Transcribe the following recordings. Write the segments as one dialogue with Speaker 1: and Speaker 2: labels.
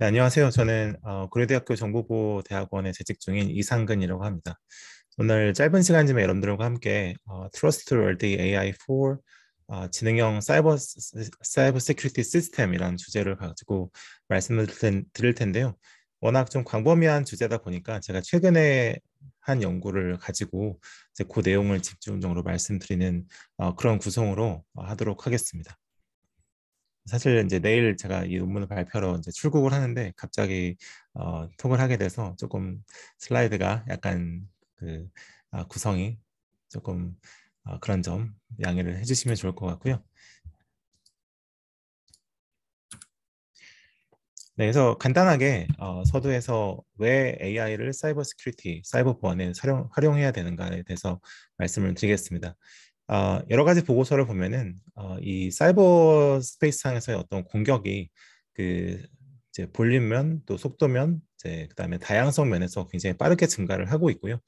Speaker 1: 네, 안녕하세요. 저는 어, 고려대학교 정보보 대학원에 재직 중인 이상근이라고 합니다. 오늘 짧은 시간이지만 여러분들과 함께 어, Trust World AI for 어, 지능형 사이버 사이버 세큐리티 시스템이라는 주제를 가지고 말씀을 드릴 텐데요. 워낙 좀 광범위한 주제다 보니까 제가 최근에 한 연구를 가지고 이제 그 내용을 집중적으로 말씀드리는 어, 그런 구성으로 하도록 하겠습니다. 사실 이제 내일 제가 이 논문을 발표로 이제 출국을 하는데 갑자기 어, 통을 하게 돼서 조금 슬라이드가 약간 그 아, 구성이 조금 아, 그런 점 양해를 해주시면 좋을 것 같고요. 네, 그래서 간단하게 어, 서두에서 왜 AI를 사이버 시큐리티, 사이버 보안에 활용, 활용해야 되는가에 대해서 말씀을 드리겠습니다. 어, 여러 가지 보고서를 보면은 어, 이 사이버 스페이스상에서의 어떤 공격이 그 이제 볼륨면 또 속도면 이제 그다음에 다양성 면에서 굉장히 빠르게 증가를 하고 있고요.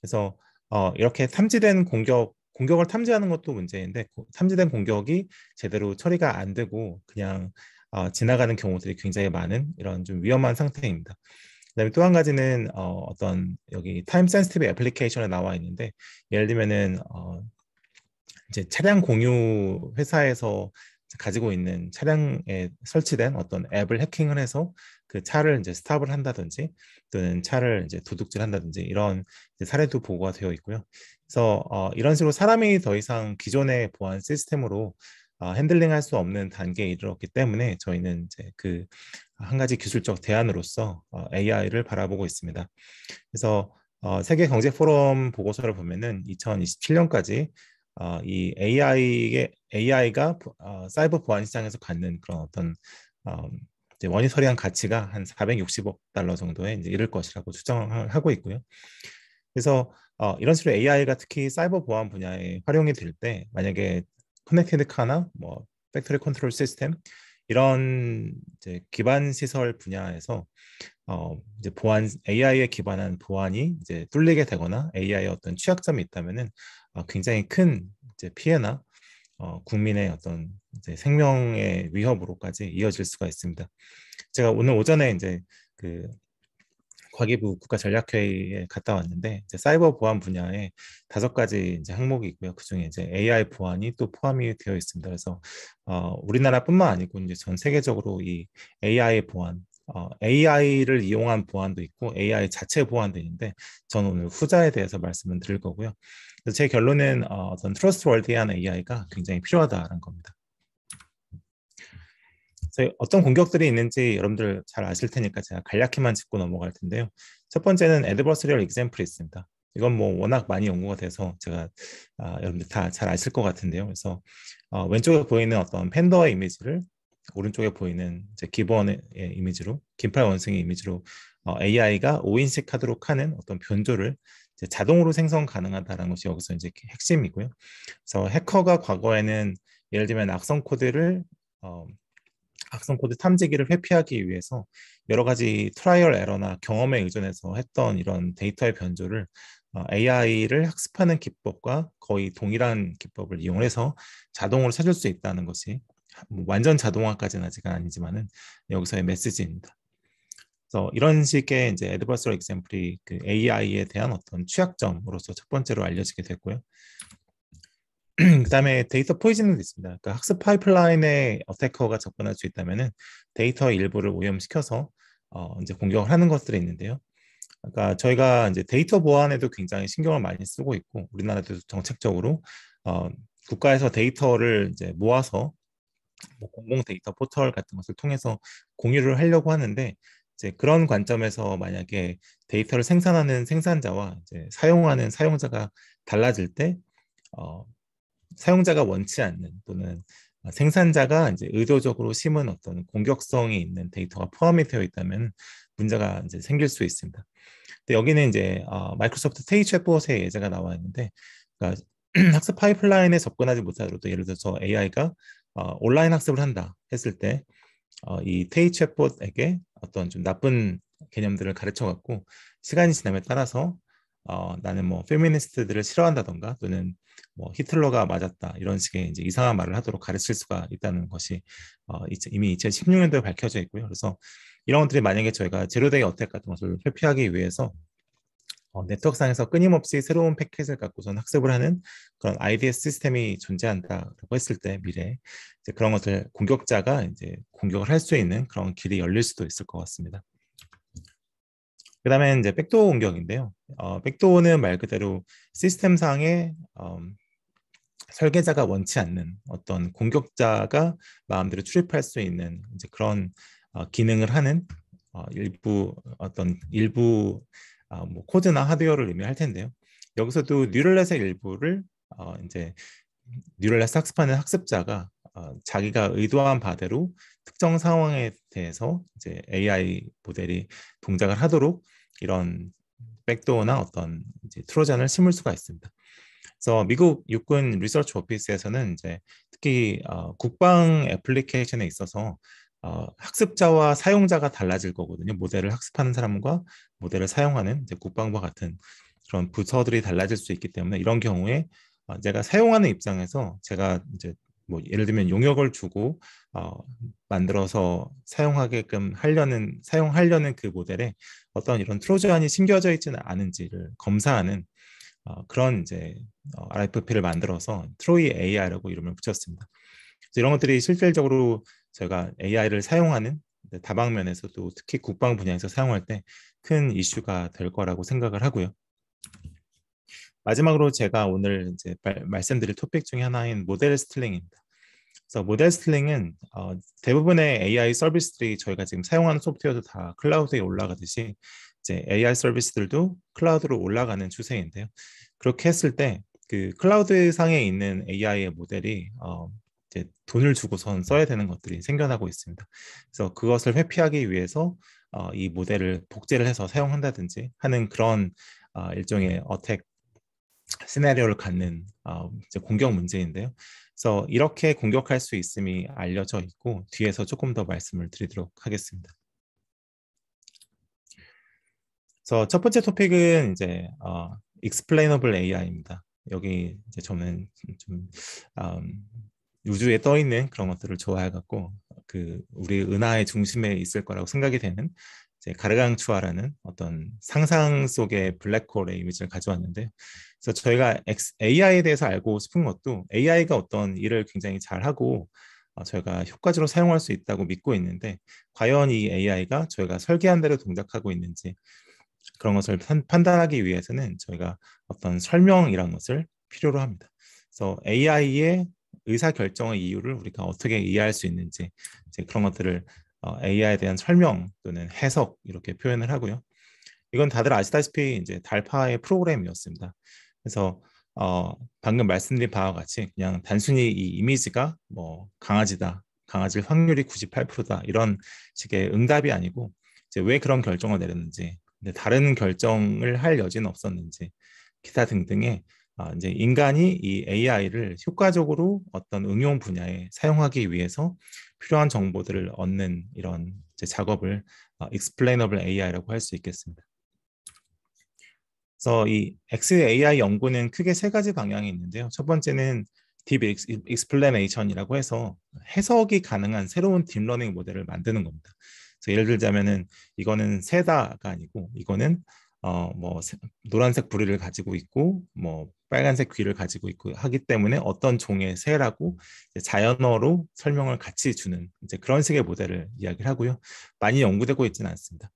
Speaker 1: 그래서 어, 이렇게 탐지된 공격 공격을 탐지하는 것도 문제인데 탐지된 공격이 제대로 처리가 안 되고 그냥 어, 지나가는 경우들이 굉장히 많은 이런 좀 위험한 상태입니다. 그다음에 또 한 가지는 어, 어떤 여기 타임 센스티브 애플리케이션에 나와 있는데 예를 들면은 어, 이제 차량 공유 회사에서 가지고 있는 차량에 설치된 어떤 앱을 해킹을 해서 그 차를 이제 스탑을 한다든지 또는 차를 이제 도둑질한다든지 이런 사례도 보고가 되어 있고요. 그래서 어, 이런 식으로 사람이 더 이상 기존의 보안 시스템으로 어, 핸들링할 수 없는 단계에 이르렀기 때문에 저희는 이제 그 한 가지 기술적 대안으로서 어, AI를 바라보고 있습니다. 그래서 어, 세계 경제 포럼 보고서를 보면은 2027년까지 어, 이 AI의 AI가 어, 사이버 보안 시장에서 갖는 그런 어떤 어, 이제 원이 서리한 가치가 한 460억 달러 정도에 이제 이를 것이라고 추정을 하고 있고요. 그래서 어, 이런 식으로 AI가 특히 사이버 보안 분야에 활용이 될 때 만약에 커넥티드 카나 뭐 팩토리 컨트롤 시스템 이런 이제 기반 시설 분야에서 어, 이제 보안 AI에 기반한 보안이 이제 뚫리게 되거나 AI의 어떤 취약점이 있다면은 어, 굉장히 큰 피해나 어, 국민의 어떤 생명의 위협으로까지 이어질 수가 있습니다. 제가 오늘 오전에 이제 그 과기부 국가전략회의에 갔다 왔는데 사이버 보안 분야에 다섯 가지 이제 항목이 있고요. 그 중에 이제 AI 보안이 또 포함이 되어 있습니다. 그래서 어, 우리나라뿐만 아니고 이제 전 세계적으로 이 AI 보안 어, AI를 이용한 보안도 있고 AI 자체 보안도 있는데 저는 오늘 후자에 대해서 말씀을 드릴 거고요. 그래서 제 결론은 어, 떤 트러스트월드한 AI가 굉장히 필요하다는 겁니다. 어떤 공격들이 있는지 여러분들 잘 아실 테니까 제가 간략히만 짚고 넘어갈 텐데요. 첫 번째는 adversarial example 있습니다. 이건 뭐 워낙 많이 연구가 돼서 제가 아, 여러분들 다 잘 아실 것 같은데요. 그래서 어, 왼쪽에 보이는 어떤 팬더의 이미지를 오른쪽에 보이는 이제 기본의 예, 이미지로 긴팔 원숭이 이미지로 어, AI가 5인식 하도록 하는 어떤 변조를 자동으로 생성 가능하다는 것이 여기서 이제 핵심이고요. 그래서 해커가 과거에는 예를 들면 악성 코드를 어, 악성 코드 탐지기를 회피하기 위해서 여러 가지 트라이얼 에러나 경험에 의존해서 했던 이런 데이터의 변조를 어, AI를 학습하는 기법과 거의 동일한 기법을 이용해서 자동으로 찾을 수 있다는 것이 뭐 완전 자동화까지는 아직 은 아니지만은 여기서의 메시지입니다. 그래서 이런 식의 이제 애드버서럴 엑샘플이 그 AI에 대한 어떤 취약점으로서 첫 번째로 알려지게 됐고요. 그다음에 데이터 포이즌도 있습니다. 그러니까 학습 파이프라인에 어태커가 접근할 수 있다면은 데이터 일부를 오염시켜서 어 이제 공격을 하는 것들이 있는데요. 그러니까 저희가 이제 데이터 보안에도 굉장히 신경을 많이 쓰고 있고 우리나라도 정책적으로 어 국가에서 데이터를 이제 모아서 뭐 공공 데이터 포털 같은 것을 통해서 공유를 하려고 하는데 이제 그런 관점에서 만약에 데이터를 생산하는 생산자와 이제 사용하는 사용자가 달라질 때 어, 사용자가 원치 않는 또는 생산자가 이제 의도적으로 심은 어떤 공격성이 있는 데이터가 포함이 되어 있다면 문제가 이제 생길 수 있습니다. 근데 여기는 이제 어, 마이크로소프트 테이 챗봇의 예제가 나와 있는데 그러니까 학습 파이프라인에 접근하지 못하더라도 예를 들어서 AI가 어, 온라인 학습을 한다 했을 때 어, 이 테이 챗봇에게 어떤 좀 나쁜 개념들을 가르쳐갖고 시간이 지남에 따라서 어, 나는 뭐 페미니스트들을 싫어한다던가 또는 뭐 히틀러가 맞았다 이런 식의 이제 이상한 말을 하도록 가르칠 수가 있다는 것이 어, 이미 2016년도에 밝혀져 있고요. 그래서 이런 것들이 만약에 저희가 제로데이 어택 같은 것을 회피하기 위해서 어, 네트워크상에서 끊임없이 새로운 패킷을 갖고선 학습을 하는 그런 IDS 시스템이 존재한다라고 했을 때 미래 이제 그런 것을 공격자가 이제 공격을 할 수 있는 그런 길이 열릴 수도 있을 것 같습니다. 그 다음에 이제 백도어 공격인데요. 어, 백도어는 말 그대로 시스템상의 어, 음, 설계자가 원치 않는 어떤 공격자가 마음대로 출입할 수 있는 이제 그런 어, 기능을 하는 어, 일부 어떤 일부 아, 뭐 코드나 하드웨어를 의미할 텐데요. 여기서도 뉴럴넷의 일부를 어, 이제 뉴럴넷 학습하는 학습자가 어, 자기가 의도한 바대로 특정 상황에 대해서 이제 AI 모델이 동작을 하도록 이런 백도어나 어떤 이제 트로잔을 심을 수가 있습니다. 그래서 미국 육군 리서치 오피스에서는 이제 특히 어, 국방 애플리케이션에 있어서 어, 학습자와 사용자가 달라질 거거든요. 모델을 학습하는 사람과 모델을 사용하는 국방부와 같은 그런 부서들이 달라질 수 있기 때문에 이런 경우에 어, 제가 사용하는 입장에서 제가 이제 뭐 예를 들면 용역을 주고 어, 만들어서 사용하게끔 하려는 사용하려는 그 모델에 어떤 이런 트로 j a 이 심겨져 있지는 않은지를 검사하는 어, 그런 이제 어, RFP를 만들어서 트로이 AI라고 이름을 붙였습니다. 이런 것들이 실질적으로 저희가 AI를 사용하는 다방면에서도 특히 국방 분야에서 사용할 때 큰 이슈가 될 거라고 생각을 하고요. 마지막으로 제가 오늘 이제 말씀드릴 토픽 중에 하나인 모델 스틸링입니다. 그래서 모델 스틸링은 어, 대부분의 AI 서비스들이 저희가 지금 사용하는 소프트웨어도 다 클라우드에 올라가듯이 이제 AI 서비스들도 클라우드로 올라가는 추세인데요. 그렇게 했을 때 그 클라우드 상에 있는 AI의 모델이 어, 이제 돈을 주고선 써야 되는 것들이 생겨나고 있습니다. 그래서 그것을 회피하기 위해서 어, 이 모델을 복제를 해서 사용한다든지 하는 그런 어, 일종의 어택 시나리오를 갖는 어, 공격 문제인데요. 그래서 이렇게 공격할 수 있음이 알려져 있고 뒤에서 조금 더 말씀을 드리도록 하겠습니다. 그래서 첫 번째 토픽은 이제 어, explainable AI입니다. 여기 이제 저는 좀 음, 우주에 떠 있는 그런 것들을 좋아해갖고 그 우리 은하의 중심에 있을 거라고 생각이 되는 이제 가르강추아라는 어떤 상상 속의 블랙홀의 이미지를 가져왔는데 그래서 저희가 AI에 대해서 알고 싶은 것도 AI가 어떤 일을 굉장히 잘하고 어, 저희가 효과적으로 사용할 수 있다고 믿고 있는데 과연 이 AI가 저희가 설계한 대로 동작하고 있는지 그런 것을 판단하기 위해서는 저희가 어떤 설명이라는 것을 필요로 합니다. 그래서 AI의 의사 결정의 이유를 우리가 어떻게 이해할 수 있는지 이제 그런 것들을 어, AI에 대한 설명 또는 해석 이렇게 표현을 하고요. 이건 다들 아시다시피 이제 달파의 프로그램이었습니다. 그래서 어, 방금 말씀드린 바와 같이 그냥 단순히 이 이미지가 뭐 강아지다, 강아지일 확률이 98%다 이런 식의 응답이 아니고 이제 왜 그런 결정을 내렸는지, 근데 다른 결정을 할 여지는 없었는지 기타 등등의 아, 이제 인간이 이 AI를 효과적으로 어떤 응용 분야에 사용하기 위해서 필요한 정보들을 얻는 이런 작업을 어, Explainable AI라고 할 수 있겠습니다. 그래서 이 XAI 연구는 크게 세 가지 방향이 있는데요. 첫 번째는 딥 익스플레네이션이라고 해서 해석이 가능한 새로운 딥러닝 모델을 만드는 겁니다. 그래서 예를 들자면은 이거는 세다가 아니고 이거는 어뭐 노란색 부리를 가지고 있고 뭐 빨간색 귀를 가지고 있고 하기 때문에 어떤 종의 새라고 자연어로 설명을 같이 주는 이제 그런 식의 모델을 이야기를 하고요. 많이 연구되고 있지는 않습니다.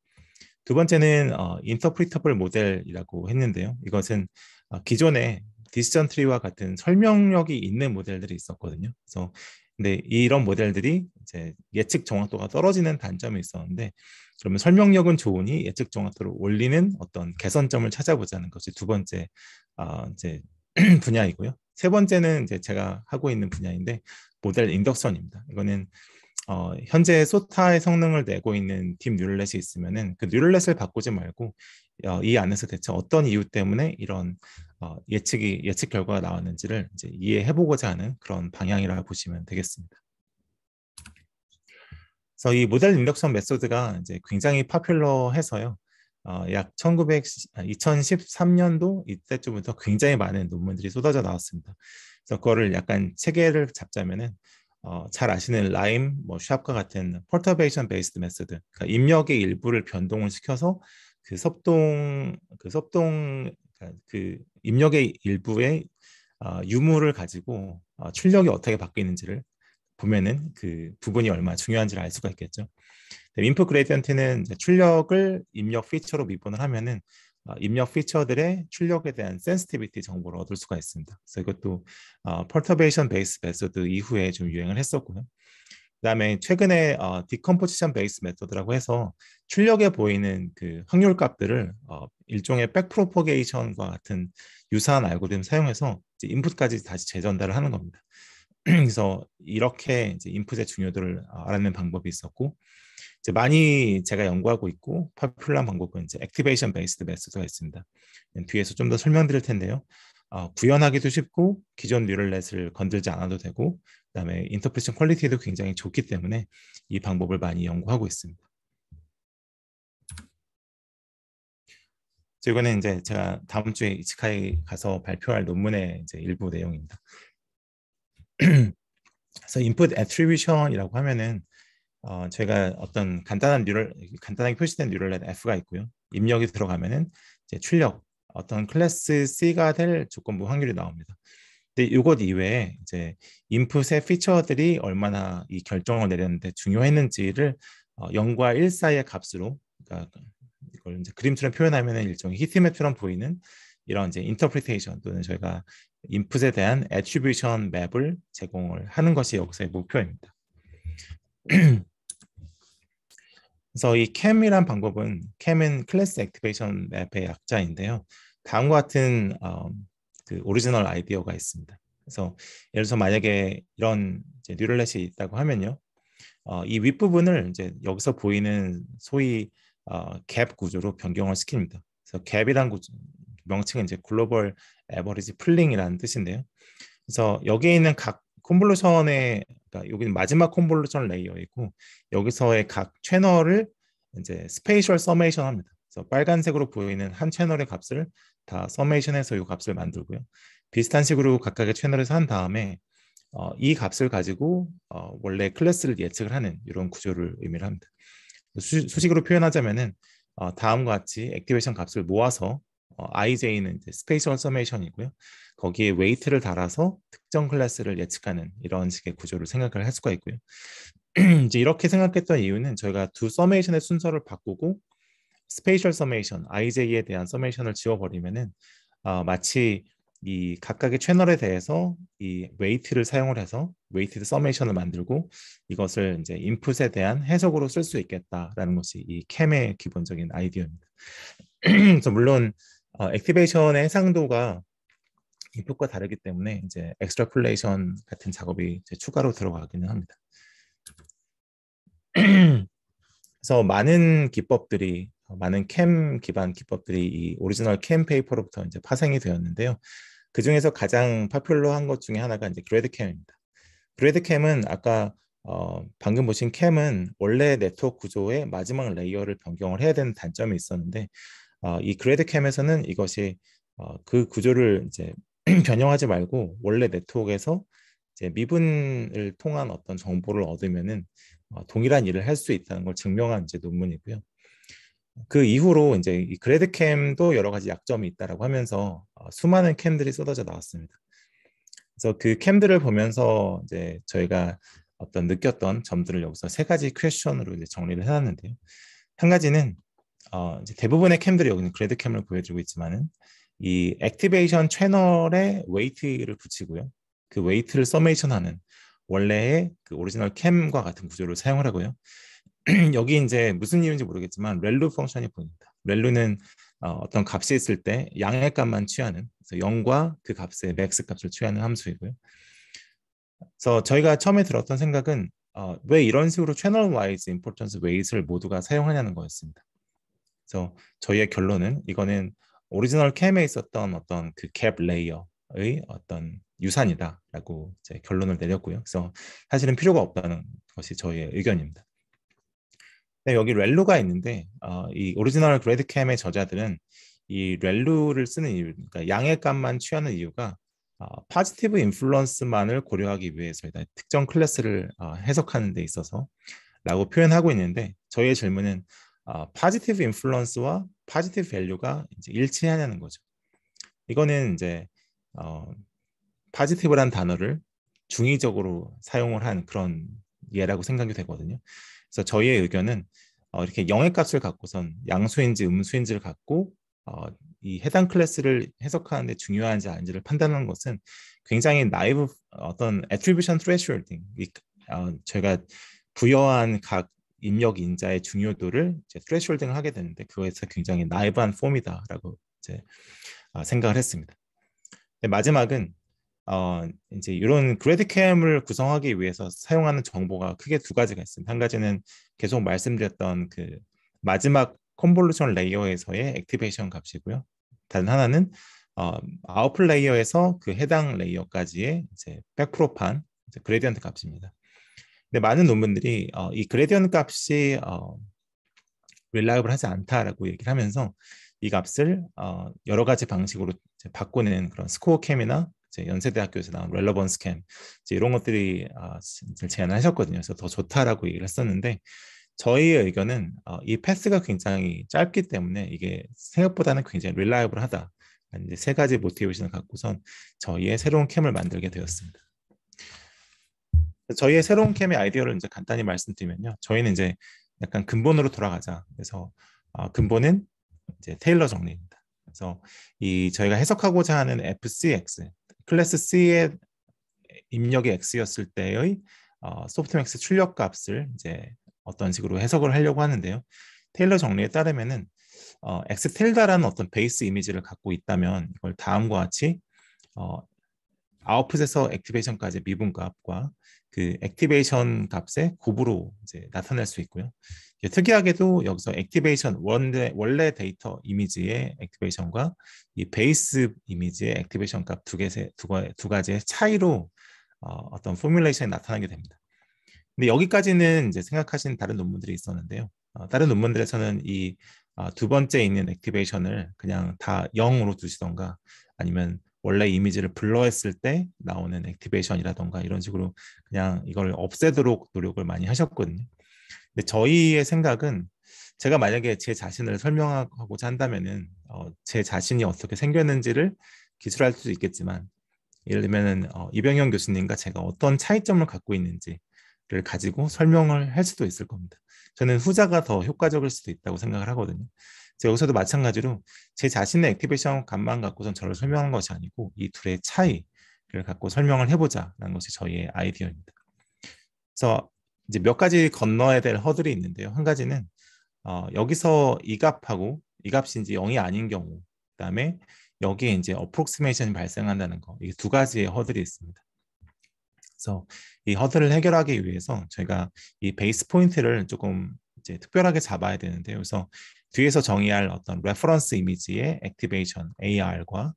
Speaker 1: 두 번째는 어, 인터프리터블 모델이라고 했는데요. 이것은 어, 기존의 디스전 트리와 같은 설명력이 있는 모델들이 있었거든요. 그래서 근데 이런 모델들이 이제 예측 정확도가 떨어지는 단점이 있었는데 그러면 설명력은 좋으니 예측 정확도를 올리는 어떤 개선점을 찾아보자는 것이 두 번째 어, 이제 분야이고요. 세 번째는 이제 제가 하고 있는 분야인데 모델 인덕션입니다. 이거는 어, 현재 소타의 성능을 내고 있는 팀 뉴럴렛이 있으면은 그 뉴럴렛을 바꾸지 말고 어, 이 안에서 대체 어떤 이유 때문에 이런 어, 예측이 예측 결과가 나왔는지를 이제 이해해보고자 하는 그런 방향이라 고 보시면 되겠습니다. 그래서 이 모델 인덕션 메소드가 이제 굉장히 파퓰러해서요. 어, 약 1900, 2013년도 아, 이때쯤부터 굉장히 많은 논문들이 쏟아져 나왔습니다. 그래서 그거를 약간 체계를 잡자면은 어, 잘 아시는 라임, 뭐 샵과 같은 퍼터베이션 베이스드 메소드 그러니까 입력의 일부를 변동을 시켜서 그 섭동 그 섭동 그러니까 그 입력의 일부의 어, 유무를 가지고 어, 출력이 어떻게 바뀌는지를 보면은 그 부분이 얼마나 중요한지를 알 수가 있겠죠. 윈프 그레디언트는 출력을 입력 피처로 미분을 하면은 어, 입력 피처들의 출력에 대한 센스티비티 정보를 얻을 수가 있습니다. 그래서 이것도 펄터베이션 베이스 메소드 이후에 좀 유행을 했었고요. 그다음에 최근에 어, 디컴포지션 베이스 메소드라고 해서 출력에 보이는 그 확률 값들을 어, 일종의 백프로포게이션과 같은 유사한 알고리즘 사용해서 이제 인풋까지 다시 재전달을 하는 겁니다. 그래서 이렇게 이제 인풋의 중요도를 어, 알아낸 방법이 있었고 이제 많이 제가 연구하고 있고 파퓰한 방법은 이제 액티베이션 베이스드 메소드가 있습니다. 뒤에서 좀 더 설명드릴 텐데요. 어, 구현하기도 쉽고 기존 뉴럴넷을 건들지 않아도 되고 그다음에 인터프레션 퀄리티도 굉장히 좋기 때문에 이 방법을 많이 연구하고 있습니다. 이거는 이제 제가 다음 주에 이치카이 가서 발표할 논문의 이제 일부 내용입니다. 그래서 인풋 애트리뷰션이라고 하면은 어, 제가 어떤 간단한 뉴럴 간단하게 표시된 뉴럴렛 F가 있고요. 입력이 들어가면은 이제 출력 어떤 클래스 C가 될 조건부 확률이 나옵니다. 근데 이것 이외에 이제 인풋의 피처들이 얼마나 이 결정을 내렸는데 중요했는지를 어, 영과1 사이의 값으로 그러니까 이걸 이제 그림처럼 표현하면 일종의 히트맵처럼 보이는 이런 이제 인터프리테이션 또는 저희가 인풋에 대한 애트리뷰션 맵을 제공을 하는 것이 역사의 목표입니다. 그래서 이 캠이란 방법은 캠은 클래스 액티베이션 맵의 약자인데요. 다음과 같은 어, 그 오리지널 아이디어가 있습니다. 그래서 예를 들어서 만약에 이런 뉴럴렛이 있다고 하면요. 어, 이 윗부분을 이제 여기서 보이는 소위 어, 갭 구조로 변경을 시킵니다. 그래서 갭이란 구조, 명칭은 이제 글로벌 에버리지 풀링이라는 뜻인데요. 그래서 여기에 있는 각 콤볼루션의 그러니까 여기는 마지막 콤볼루션 레이어이고 여기서의 각 채널을 이제 스페이셜 서메이션 합니다. 그래서 빨간색으로 보이는 한 채널의 값을 다 서메이션해서 이 값을 만들고요. 비슷한 식으로 각각의 채널을 산 다음에 어, 이 값을 가지고 어, 원래 클래스를 예측을 하는 이런 구조를 의미를 합니다. 수, 식으로 표현하자면은 어, 다음과 같이 액티베이션 값을 모아서 어, IJ는 스페이셜 서메이션이고요. 거기에 웨이트를 달아서 특정 클래스를 예측하는 이런 식의 구조를 생각을 할 수가 있고요. 이제 이렇게 생각했던 이유는 저희가 두 서메이션의 순서를 바꾸고 스페셜 서메이션, IJ에 대한 서메이션을 지워버리면은 어, 마치 이 각각의 채널에 대해서 이 웨이트를 사용을 해서 웨이트드 서메이션을 만들고 이것을 이제 인풋에 대한 해석으로 쓸 수 있겠다라는 것이 이 캠의 기본적인 아이디어입니다. 그래서 물론 어, 액티베이션의 해상도가 인풋과 다르기 때문에 이제 엑스트라플레이션 같은 작업이 추가로 들어가기는 합니다. 그래서 많은 기법들이 어, 많은 캠 기반 기법들이 이 오리지널 캠 페이퍼로부터 이제 파생이 되었는데요. 그 중에서 가장 파퓰러한 것 중에 하나가 이제 그레드 캠입니다. 그레드 캠은 아까 어, 방금 보신 캠은 원래 네트워크 구조의 마지막 레이어를 변경을 해야 되는 단점이 있었는데 어, 이 그레드 캠에서는 이것이 어, 그 구조를 이제 변형하지 말고 원래 네트워크에서 이제 미분을 통한 어떤 정보를 얻으면은 어, 동일한 일을 할 수 있다는 걸 증명한 이제 논문이고요. 그 이후로 이제 이 그래드캠도 여러 가지 약점이 있다라고 하면서 어, 수많은 캠들이 쏟아져 나왔습니다. 그래서 그 캠들을 보면서 이제 저희가 어떤 느꼈던 점들을 여기서 세 가지 퀘션으로 이제 정리를 해놨는데요. 한 가지는 어, 이제 대부분의 캠들이 여기는 그래드 캠을 보여주고 있지만은 이 액티베이션 채널에 웨이트를 붙이고요. 그 웨이트를 서메이션하는 원래의 그 오리지널 캠과 같은 구조를 사용을 하고요. 여기 이제 무슨 이유인지 모르겠지만 렐루 펑션이 보입니다. 렐루는 어, 떤 값이 있을 때 양의 값만 취하는 그래서 0과 그 값의 맥스 값을 취하는 함수이고요. 그래서 저희가 처음에 들었던 생각은 어, 왜 이런 식으로 채널 와이즈 임포턴스 웨이트를 모두가 사용하냐는 거였습니다. 그래서 저희의 결론은 이거는 오리지널 캠에 있었던 어떤 그갭 레이어의 어떤 유산이다라고 이제 결론을 내렸고요. 그래서 사실은 필요가 없다는 것이 저희의 의견입니다. 네, 여기 렐루가 있는데 어, 이 오리지널 그레드캠의 저자들은 이 렐루를 쓰는 이유, 그러니까 양의 값만 취하는 이유가 어, 파지티브 인플루언스만을 고려하기 위해서 다 특정 클래스를 어, 해석하는 데 있어서 라고 표현하고 있는데 저희의 질문은 어, 파지티브 인플루언스와 파지티브 밸류가 이제 일치하냐는 거죠. 이거는 이제 어, 파지티브란 단어를 중의적으로 사용을 한 그런 예라고 생각이 되거든요. 그래서 저희의 의견은 어, 이렇게 영의값을 갖고선 양수인지 음수인지를 갖고 어, 이 해당 클래스를 해석하는데 중요한지 아닌지를 판단하는 것은 굉장히 나이브 어떤 attribution t h r e s h o l d i 어, 제가 부여한 각 입력 인자의 중요도를 이제 트레이홀딩을 하게 되는데 그거에서 굉장히 나이브한 폼이다라고 이제 어, 생각을 했습니다. 마지막은 어, 이제 이런 그래드캠을 구성하기 위해서 사용하는 정보가 크게 두 가지가 있습니다. 한 가지는 계속 말씀드렸던 그 마지막 컨볼루션 레이어에서의 액티베이션 값이고요. 다른 하나는 어, 아웃플 레이어에서 그 해당 레이어까지의 이제 백프로판 이제 그레디언트 값입니다. 근데 많은 논문들이 어, 이 그레디언트 값이 어, 릴라이블하지 않다라고 얘기를 하면서 이 값을 어, 여러 가지 방식으로 바꾸는 그런 스코어 캠이나 연세대학교에서 나온 렐러번스 캠 이런 것들이 어, 아, 제안하셨거든요. 을 그래서 더 좋다라고 얘기를 했었는데 저희의 의견은 어, 이 패스가 굉장히 짧기 때문에 이게 생각보다는 굉장히 릴라이블하다. 이제 세 가지 모티베이션을 갖고선 저희의 새로운 캠을 만들게 되었습니다. 저희의 새로운 캠의 아이디어를 이제 간단히 말씀드리면요. 저희는 이제 약간 근본으로 돌아가자. 그래서 어, 근본은 이제 테일러 정리입니다. 그래서 이 저희가 해석하고자 하는 FCX 클래스 C의 입력이 X였을 때의 어, 소프트맥스 출력 값을 이제 어떤 식으로 해석을 하려고 하는데요. 테일러 정리에 따르면은 어, 엑스텔다라는 어떤 베이스 이미지를 갖고 있다면 이걸 다음과 같이 어, 아웃풋에서 액티베이션까지 미분 값과 그 액티베이션 값의 곱으로 이제 나타낼 수 있고요. 특이하게도 여기서 액티베이션 원래, 원래 데이터 이미지의 액티베이션과 이 베이스 이미지의 액티베이션 값두 두, 두 가지의 차이로 어, 어떤 포뮬레이션이 나타나게 됩니다. 근데 여기까지는 이제 생각하신 다른 논문들이 있었는데요. 어, 다른 논문들에서는 이두 어, 번째 있는 액티베이션을 그냥 다 0으로 두시던가 아니면 원래 이미지를 불러했을 때 나오는 액티베이션이라던가 이런 식으로 그냥 이걸 없애도록 노력을 많이 하셨거든요. 근데 저희의 생각은 제가 만약에 제 자신을 설명하고자 한다면은 어, 제 자신이 어떻게 생겼는지를 기술할 수도 있겠지만 예를 들면은 어, 이병현 교수님과 제가 어떤 차이점을 갖고 있는지를 가지고 설명을 할 수도 있을 겁니다. 저는 후자가 더 효과적일 수도 있다고 생각을 하거든요. 제가 여기서도 마찬가지로 제 자신의 액티베이션 감만 갖고선 저를 설명한 것이 아니고 이 둘의 차이를 갖고 설명을 해보자라는 것이 저희의 아이디어입니다. 그래서 이제 몇 가지 건너야 될 허들이 있는데요. 한 가지는 어, 여기서 이값하고 이값이 지 0이 아닌 경우, 그다음에 여기에 이제 어프로스메이션이 발생한다는 거, 이게 두 가지의 허들이 있습니다. 그래서 이 허들을 해결하기 위해서 저희가 이 베이스 포인트를 조금 이제 특별하게 잡아야 되는데요. 그래서 뒤에서 정의할 어떤 레퍼런스 이미지의 액티베이션 AR과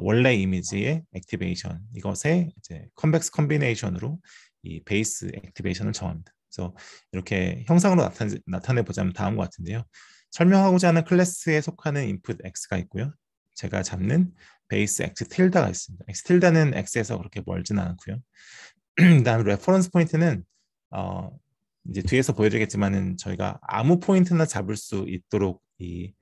Speaker 1: 원래 이미지의 액티베이션 이것의 이제 컨벡스 컨비네이션으로 이 베이스 액티베이션을 정합니다. 그래서 이렇게 형상으로 나타내, 나타내 보자면 다음과 같은데요. 설명하고자 하는 클래스에 속하는 input x가 있고요. 제가 잡는 베이스 x 틸다가 있습니다. x 틸다는 x에서 그렇게 멀지는 않고요. 그다음 레퍼런스 포인트는 어 이제 뒤에서 보여드리겠지만은 저희가 아무 포인트나 잡을 수 있도록 이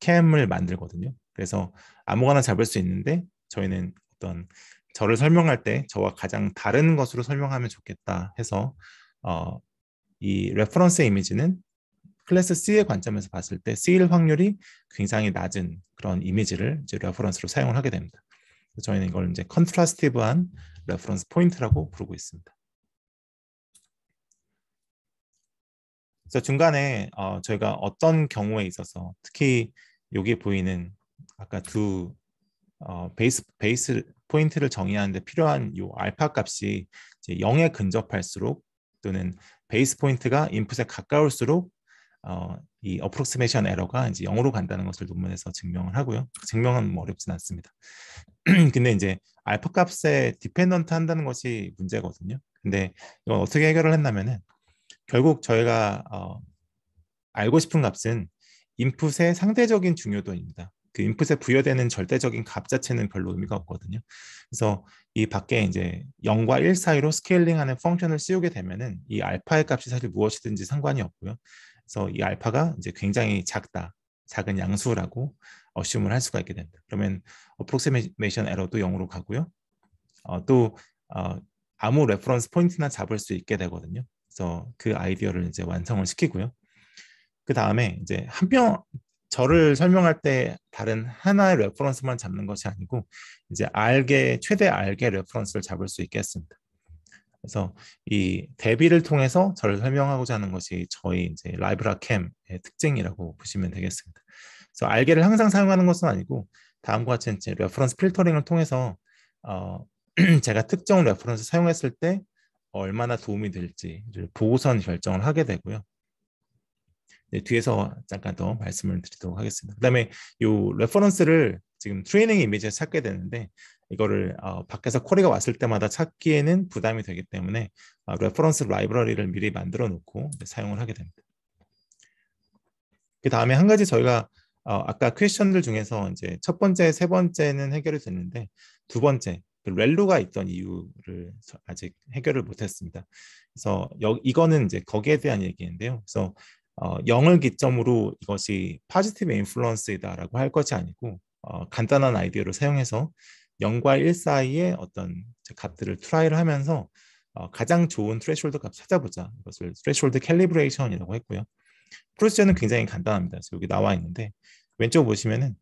Speaker 1: 캠을 만들거든요. 그래서 아무거나 잡을 수 있는데 저희는 어떤 저를 설명할 때 저와 가장 다른 것으로 설명하면 좋겠다 해서 어, 이 레퍼런스 이미지는 클래스 C의 관점에서 봤을 때 C일 확률이 굉장히 낮은 그런 이미지를 이제 레퍼런스로 사용을 하게 됩니다. 저희는 이걸 이제 컨트라스티브한 레퍼런스 포인트라고 부르고 있습니다. 그래서 중간에 어, 저희가 어떤 경우에 있어서 특히 여기 보이는 아까 두 어, 베이스 베이스 포인트를 정의하는데 필요한 이 알파 값이 이제 0에 근접할수록 또는 베이스 포인트가 인풋에 가까울수록 어, 이 어프로스메이션 에러가 이제 0으로 간다는 것을 논문에서 증명을 하고요. 증명은 뭐 어렵진 않습니다. 근데 이제 알파 값에 디펜던트 한다는 것이 문제거든요. 근데 이건 어떻게 해결을 했냐면은 결국 저희가 어, 알고 싶은 값은 인풋의 상대적인 중요도입니다. 그 인풋에 부여되는 절대적인 값 자체는 별로 의미가 없거든요. 그래서 이 밖에 이제 0과 1 사이로 스케일링하는 펑션을 씌우게 되면은 이 알파의 값이 사실 무엇이든지 상관이 없고요. 그래서 이 알파가 이제 굉장히 작다, 작은 양수라고 어시움을 할 수가 있게 된다. 그러면 어프로시메이션 에러도 0으로 가고요. 어, 또 어, 아무 레퍼런스 포인트나 잡을 수 있게 되거든요. 그래서 그 아이디어를 이제 완성을 시키고요. 그 다음에 이제 한명 저를 설명할 때 다른 하나의 레퍼런스만 잡는 것이 아니고 이제 알게 최대 알게 레퍼런스를 잡을 수 있게 했습니다. 그래서 이 대비를 통해서 저를 설명하고자 하는 것이 저희 이제 라이브라캠의 특징이라고 보시면 되겠습니다. 그래서 알게를 항상 사용하는 것은 아니고 다음과 같이 이제 레퍼런스 필터링을 통해서 어, 제가 특정 레퍼런스 사용했을 때 얼마나 도움이 될지를 보고선 결정을 하게 되고요. 네, 뒤에서 잠깐 더 말씀을 드리도록 하겠습니다. 그다음에 이 레퍼런스를 지금 트레이닝 이미지에서 찾게 되는데 이거를 어, 밖에서 쿼리가 왔을 때마다 찾기에는 부담이 되기 때문에 어, 레퍼런스 라이브러리를 미리 만들어 놓고 사용을 하게 됩니다. 그 다음에 한 가지 저희가 어, 아까 퀘션들 중에서 이제 첫 번째, 세 번째는 해결이 됐는데 두 번째 그 렐루가 있던 이유를 아직 해결을 못했습니다. 그래서 여, 이거는 이제 거기에 대한 얘기인데요. 그래서 어, 영을 기점으로 이것이 파지티브 인플루언스이다라고 할 것이 아니고 어, 간단한 아이디어를 사용해서 0과1 사이의 어떤 값들을 트라이를 하면서 어, 가장 좋은 트레이숄드 값 찾아보자. 이것을 트레이숄드 캘리브레이션이라고 했고요. 프로세스는 굉장히 간단합니다. 그래서 여기 나와 있는데 왼쪽 보시면은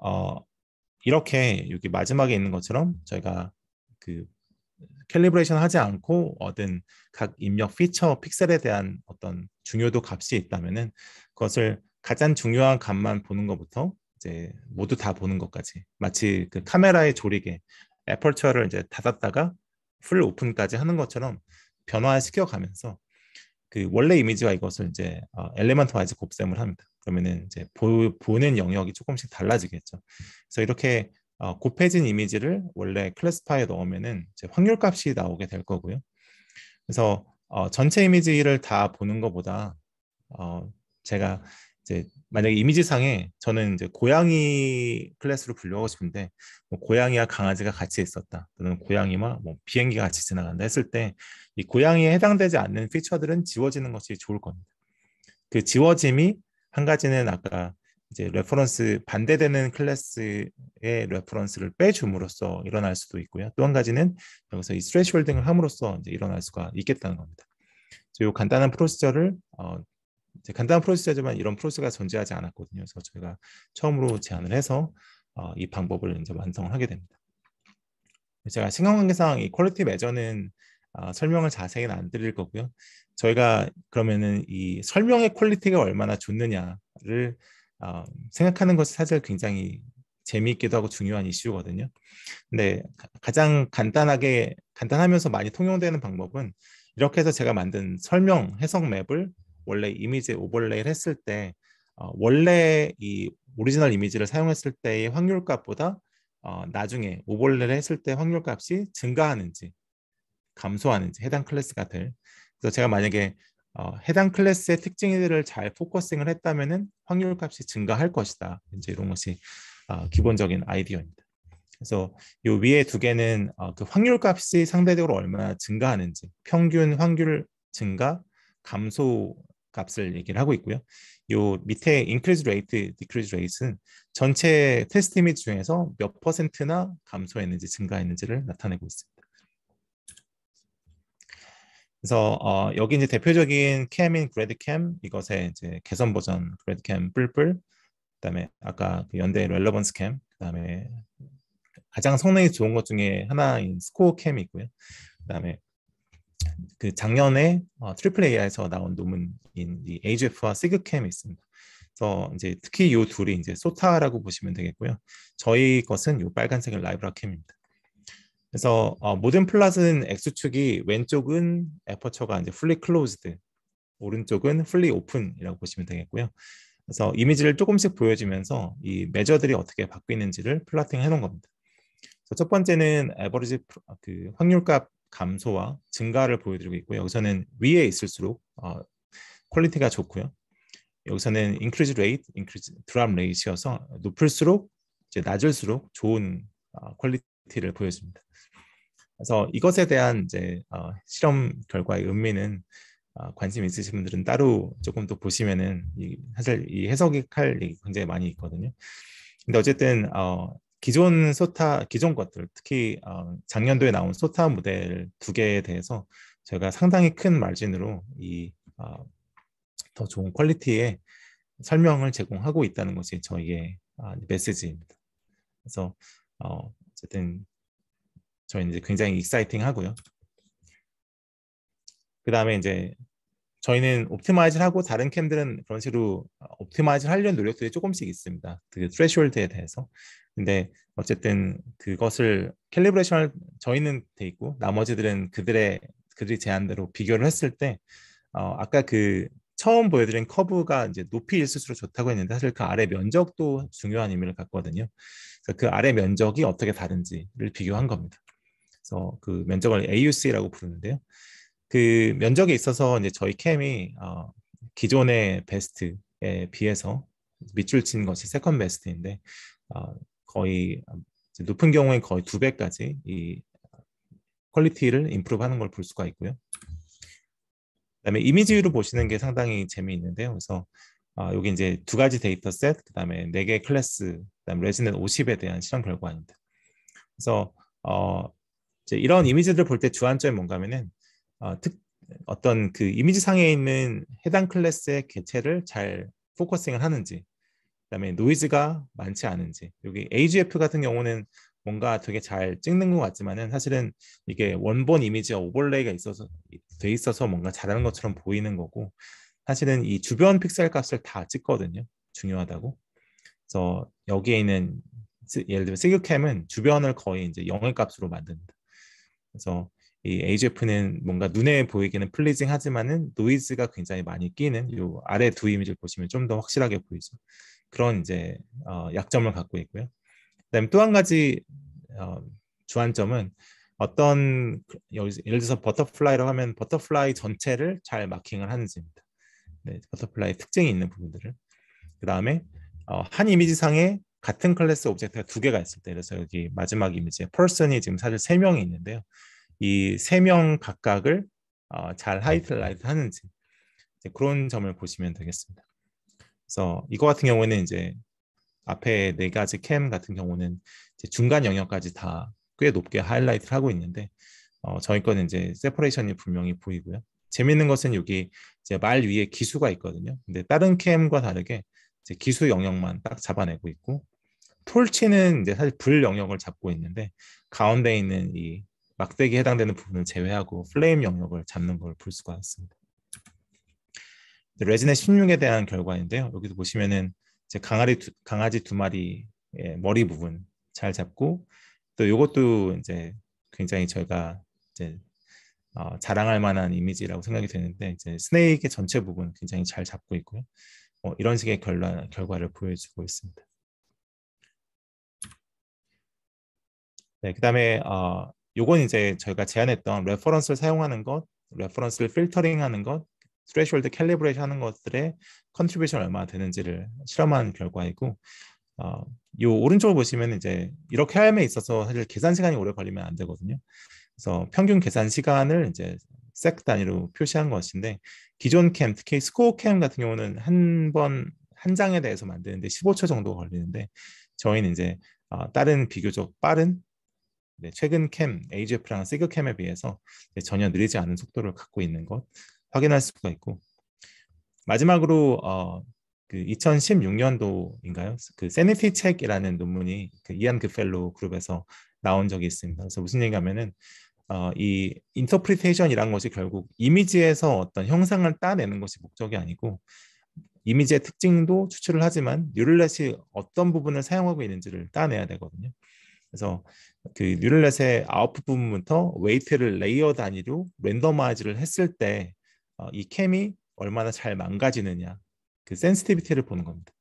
Speaker 1: 어, 이렇게 여기 마지막에 있는 것처럼 저희가 그 캘리브레이션 하지 않고 얻은 각 입력 피처 픽셀에 대한 어떤 중요도 값이 있다면 그것을 가장 중요한 값만 보는 것부터 이제 모두 다 보는 것까지 마치 그 카메라의 조리개 애퍼처를 이제 닫았다가 풀 오픈까지 하는 것처럼 변화시켜 가면서 그 원래 이미지와 이것을 이제 어, 엘리먼트 와이즈 곱셈을 합니다. 그러면은 이제 보, 보는 영역이 조금씩 달라지겠죠. 그래서 이렇게 어, 곱해진 이미지를 원래 클래스파에 넣으면은 확률 값이 나오게 될 거고요. 그래서 어, 전체 이미지를 다 보는 것보다 어, 제가 이제 만약에 이미지상에 저는 이제 고양이 클래스로 분류하고 싶은데 뭐 고양이와 강아지가 같이 있었다 또는 고양이와 뭐 비행기가 같이 지나간다 했을 때 이 고양이에 해당되지 않는 피처들은 지워지는 것이 좋을 겁니다. 그 지워짐이 한 가지는 아까 이제 레퍼런스 반대되는 클래스의 레퍼런스를 빼줌으로써 일어날 수도 있고요. 또 한 가지는 여기서 이 스트레시홀딩을 함으로써 이제 일어날 수가 있겠다는 겁니다. 이 간단한 프로세저를 어, 간단한 프로세저지만 이런 프로세가 존재하지 않았거든요. 그래서 저희가 처음으로 제안을 해서 어, 이 방법을 이제 완성을 하게 됩니다. 제가 시간 관계상 이 퀄리티 매저는 어, 설명을 자세히는 안 드릴 거고요. 저희가 그러면은 이 설명의 퀄리티가 얼마나 좋느냐를 어, 생각하는 것이 사실 굉장히 재미있기도 하고 중요한 이슈거든요. 근데 가장 간단하게 간단하면서 많이 통용되는 방법은 이렇게 해서 제가 만든 설명 해석 맵을 원래 이미지 오버레이를 했을 때 어, 원래 이 오리지널 이미지를 사용했을 때의 확률 값보다 어, 나중에 오버레이를 했을 때 확률 값이 증가하는지 감소하는지 해당 클래스 가 될. 그래서 제가 만약에 어, 해당 클래스의 특징들을 잘 포커싱을 했다면 확률 값이 증가할 것이다. 이제 이런 것이 어, 기본적인 아이디어입니다. 그래서 이 위에 두 개는 어, 그 확률 값이 상대적으로 얼마나 증가하는지 평균 확률 증가 감소 값을 얘기를 하고 있고요. 요 밑에 increase rate, decrease rate는 전체 테스트 이 중에서 몇 퍼센트나 감소했는지 증가했는지를 나타내고 있습니다. 그래서 어, 여기 이제 대표적인 캠인 그레드캠 이것의 이제 개선 버전 그레드캠 뿔뿔 그다음에 아까 그 연대 렐러번스 캠 그다음에 가장 성능이 좋은 것 중에 하나인 스코어 캠이 있고요. 그다음에 그 작년에 어, 트리플 AI에서 나온 논문인 이 AGF와 시그 캠이 있습니다. 그래서 이제 특히 이 둘이 이제 소타라고 보시면 되겠고요. 저희 것은 이 빨간색은 라이브라 캠입니다. 그래서 어, 모든 플랫은 X축이 왼쪽은 에퍼처가 이제 fully closed, 오른쪽은 fully open이라고 보시면 되겠고요. 그래서 이미지를 조금씩 보여주면서 이 매저들이 어떻게 바뀌는지를 플라팅 해놓은 겁니다. 첫 번째는 에버리지 그 확률값 감소와 증가를 보여드리고 있고요. 여기서는 위에 있을수록 어, 퀄리티가 좋고요. 여기서는 increase rate, increase drop rate여서 높을수록 이제 낮을수록 좋은 어, 퀄리티 티를 보여줍니다. 그래서 이것에 대한 이제 어, 실험 결과의 의미는 어, 관심 있으신 분들은 따로 조금 더 보시면은 이, 사실 이 해석할 얘기 굉장히 많이 있거든요. 근데 어쨌든 어, 기존 소타 기존 것들 특히 어, 작년도에 나온 소타 모델 두 개에 대해서 저희가 상당히 큰 마진으로 이 어, 더 좋은 퀄리티의 설명을 제공하고 있다는 것이 저희의 어, 메시지입니다. 그래서 어, 어쨌든 저희는 이제 굉장히 익사이팅하고요. 그 다음에 이제 저희는 옵티마이즈를 하고 다른 캠들은 그런 식으로 옵티마이즈를 어, 하려는 노력들이 조금씩 있습니다. 그트레쉬홀드에 대해서. 근데 어쨌든 그것을 캘리브레이션을 저희는 돼 있고 나머지들은 그들의 그들이 제안대로 비교를 했을 때 어, 아까 그 처음 보여드린 커브가 이제 높이 일수록 좋다고 했는데 사실 그 아래 면적도 중요한 의미를 갖거든요. 그래서 그러니까 그 아래 면적이 어떻게 다른지를 비교한 겁니다. 그래서 그 면적을 AUC라고 부르는데요. 그 면적에 있어서 이제 저희 캠이 어, 기존의 베스트에 비해서 밑줄 친 것이 세컨 베스트인데 어, 거의 높은 경우엔 거의 두 배까지 이 퀄리티를 인프로브하는 걸 볼 수가 있고요. 그다음에 이미지로 보시는 게 상당히 재미있는데요. 그래서 아, 여기 이제 두 가지 데이터 셋, 그 다음에 네개 클래스, 그 다음에 레지넨 50에 대한 실험 결과입니다. 그래서 어, 이제 이런 이미지들을 볼 때 주안점이 뭔가면은 어, 특, 어떤 그 이미지 상에 있는 해당 클래스의 개체를 잘 포커싱을 하는지, 그다음에 노이즈가 많지 않은지. 여기 AGF 같은 경우는 뭔가 되게 잘 찍는 것 같지만은 사실은 이게 원본 이미지와 오버레이가 있어서 돼 있어서 뭔가 잘하는 것처럼 보이는 거고 사실은 이 주변 픽셀 값을 다 찍거든요. 중요하다고. 그래서 여기에 있는 예를 들면 시그캠은 주변을 거의 이제 0의 값으로 만든다. 그래서 이 AGF는 뭔가 눈에 보이기는 플리징 하지만은 노이즈가 굉장히 많이 끼는 이 아래 두 이미지를 보시면 좀 더 확실하게 보이죠. 그런 이제 어, 약점을 갖고 있고요. 그다음에 또 한 가지 어, 주안점은 어떤 그, 예를 들어서 버터플라이라고 하면 버터플라이 전체를 잘 마킹을 하는지입니다. 네, 버터플라이 의 특징이 있는 부분들을 그 다음에 어, 한 이미지상에 같은 클래스 오브젝트가 두 개가 있을 때 그래서 여기 마지막 이미지에 퍼슨이 지금 사실 세 명이 있는데요 이 세 명 각각을 어, 잘 하이트라이트 네. 하는지 그런 점을 보시면 되겠습니다 그래서 이거 같은 경우에는 이제 앞에 네 가지 캠 같은 경우는 중간 영역까지 다 꽤 높게 하이라이트를 하고 있는데 어, 저희 거는 이제 세퍼레이션이 분명히 보이고요 재밌는 것은 여기 이제 말 위에 기수가 있거든요. 근데 다른 캠과 다르게 이제 기수 영역만 딱 잡아내고 있고 톨치는 이제 사실 불 영역을 잡고 있는데 가운데 있는 이 막대기 해당되는 부분을 제외하고 플레임 영역을 잡는 걸 볼 수가 있습니다. 레진의 16에 대한 결과인데요. 여기서 보시면은 이제 강아지 두, 강아지 두 마리의 머리 부분 잘 잡고 또 이것도 이제 굉장히 저희가 이제 어, 자랑할 만한 이미지라고 생각이 되는데 이제 스네이크의 전체 부분 굉장히 잘 잡고 있고요. 어, 이런 식의 결과, 결과를 보여주고 있습니다. 네, 그다음에 어, 요건 이제 저희가 제안했던 레퍼런스를 사용하는 것, 레퍼런스를 필터링하는 것, 스트레시홀드 캘리브레이션 하는 것들의 컨트리뷰션 얼마나 되는지를 실험한 결과이고 어, 요 오른쪽을 보시면 이제 이렇게 할에 있어서 사실 계산 시간이 오래 걸리면 안 되거든요. 그래서 평균 계산 시간을 이제 세크 단위로 표시한 것인데 기존 캠 특히 스코어 캠 같은 경우는 한 번 한 장에 대해서 만드는데 15초 정도 걸리는데 저희는 이제 어, 다른 비교적 빠른 네, 최근 캠 AGF랑 시그 캠에 비해서 전혀 느리지 않은 속도를 갖고 있는 것 확인할 수가 있고 마지막으로 어, 그 2016년도인가요? 그 세니티 책이라는 논문이 그 이안 그펠로 그룹에서 나온 적이 있습니다. 그래서 무슨 얘기냐면은 어, 이 인터프리테이션이란 것이 결국 이미지에서 어떤 형상을 따내는 것이 목적이 아니고 이미지의 특징도 추출을 하지만 뉴럴넷이 어떤 부분을 사용하고 있는지를 따내야 되거든요. 그래서 그 뉴럴넷의 아웃풋 부분부터 웨이트를 레이어 단위로 랜덤화지를 했을 때이 어, 캠이 얼마나 잘 망가지느냐 그 센시티비티를 보는 겁니다.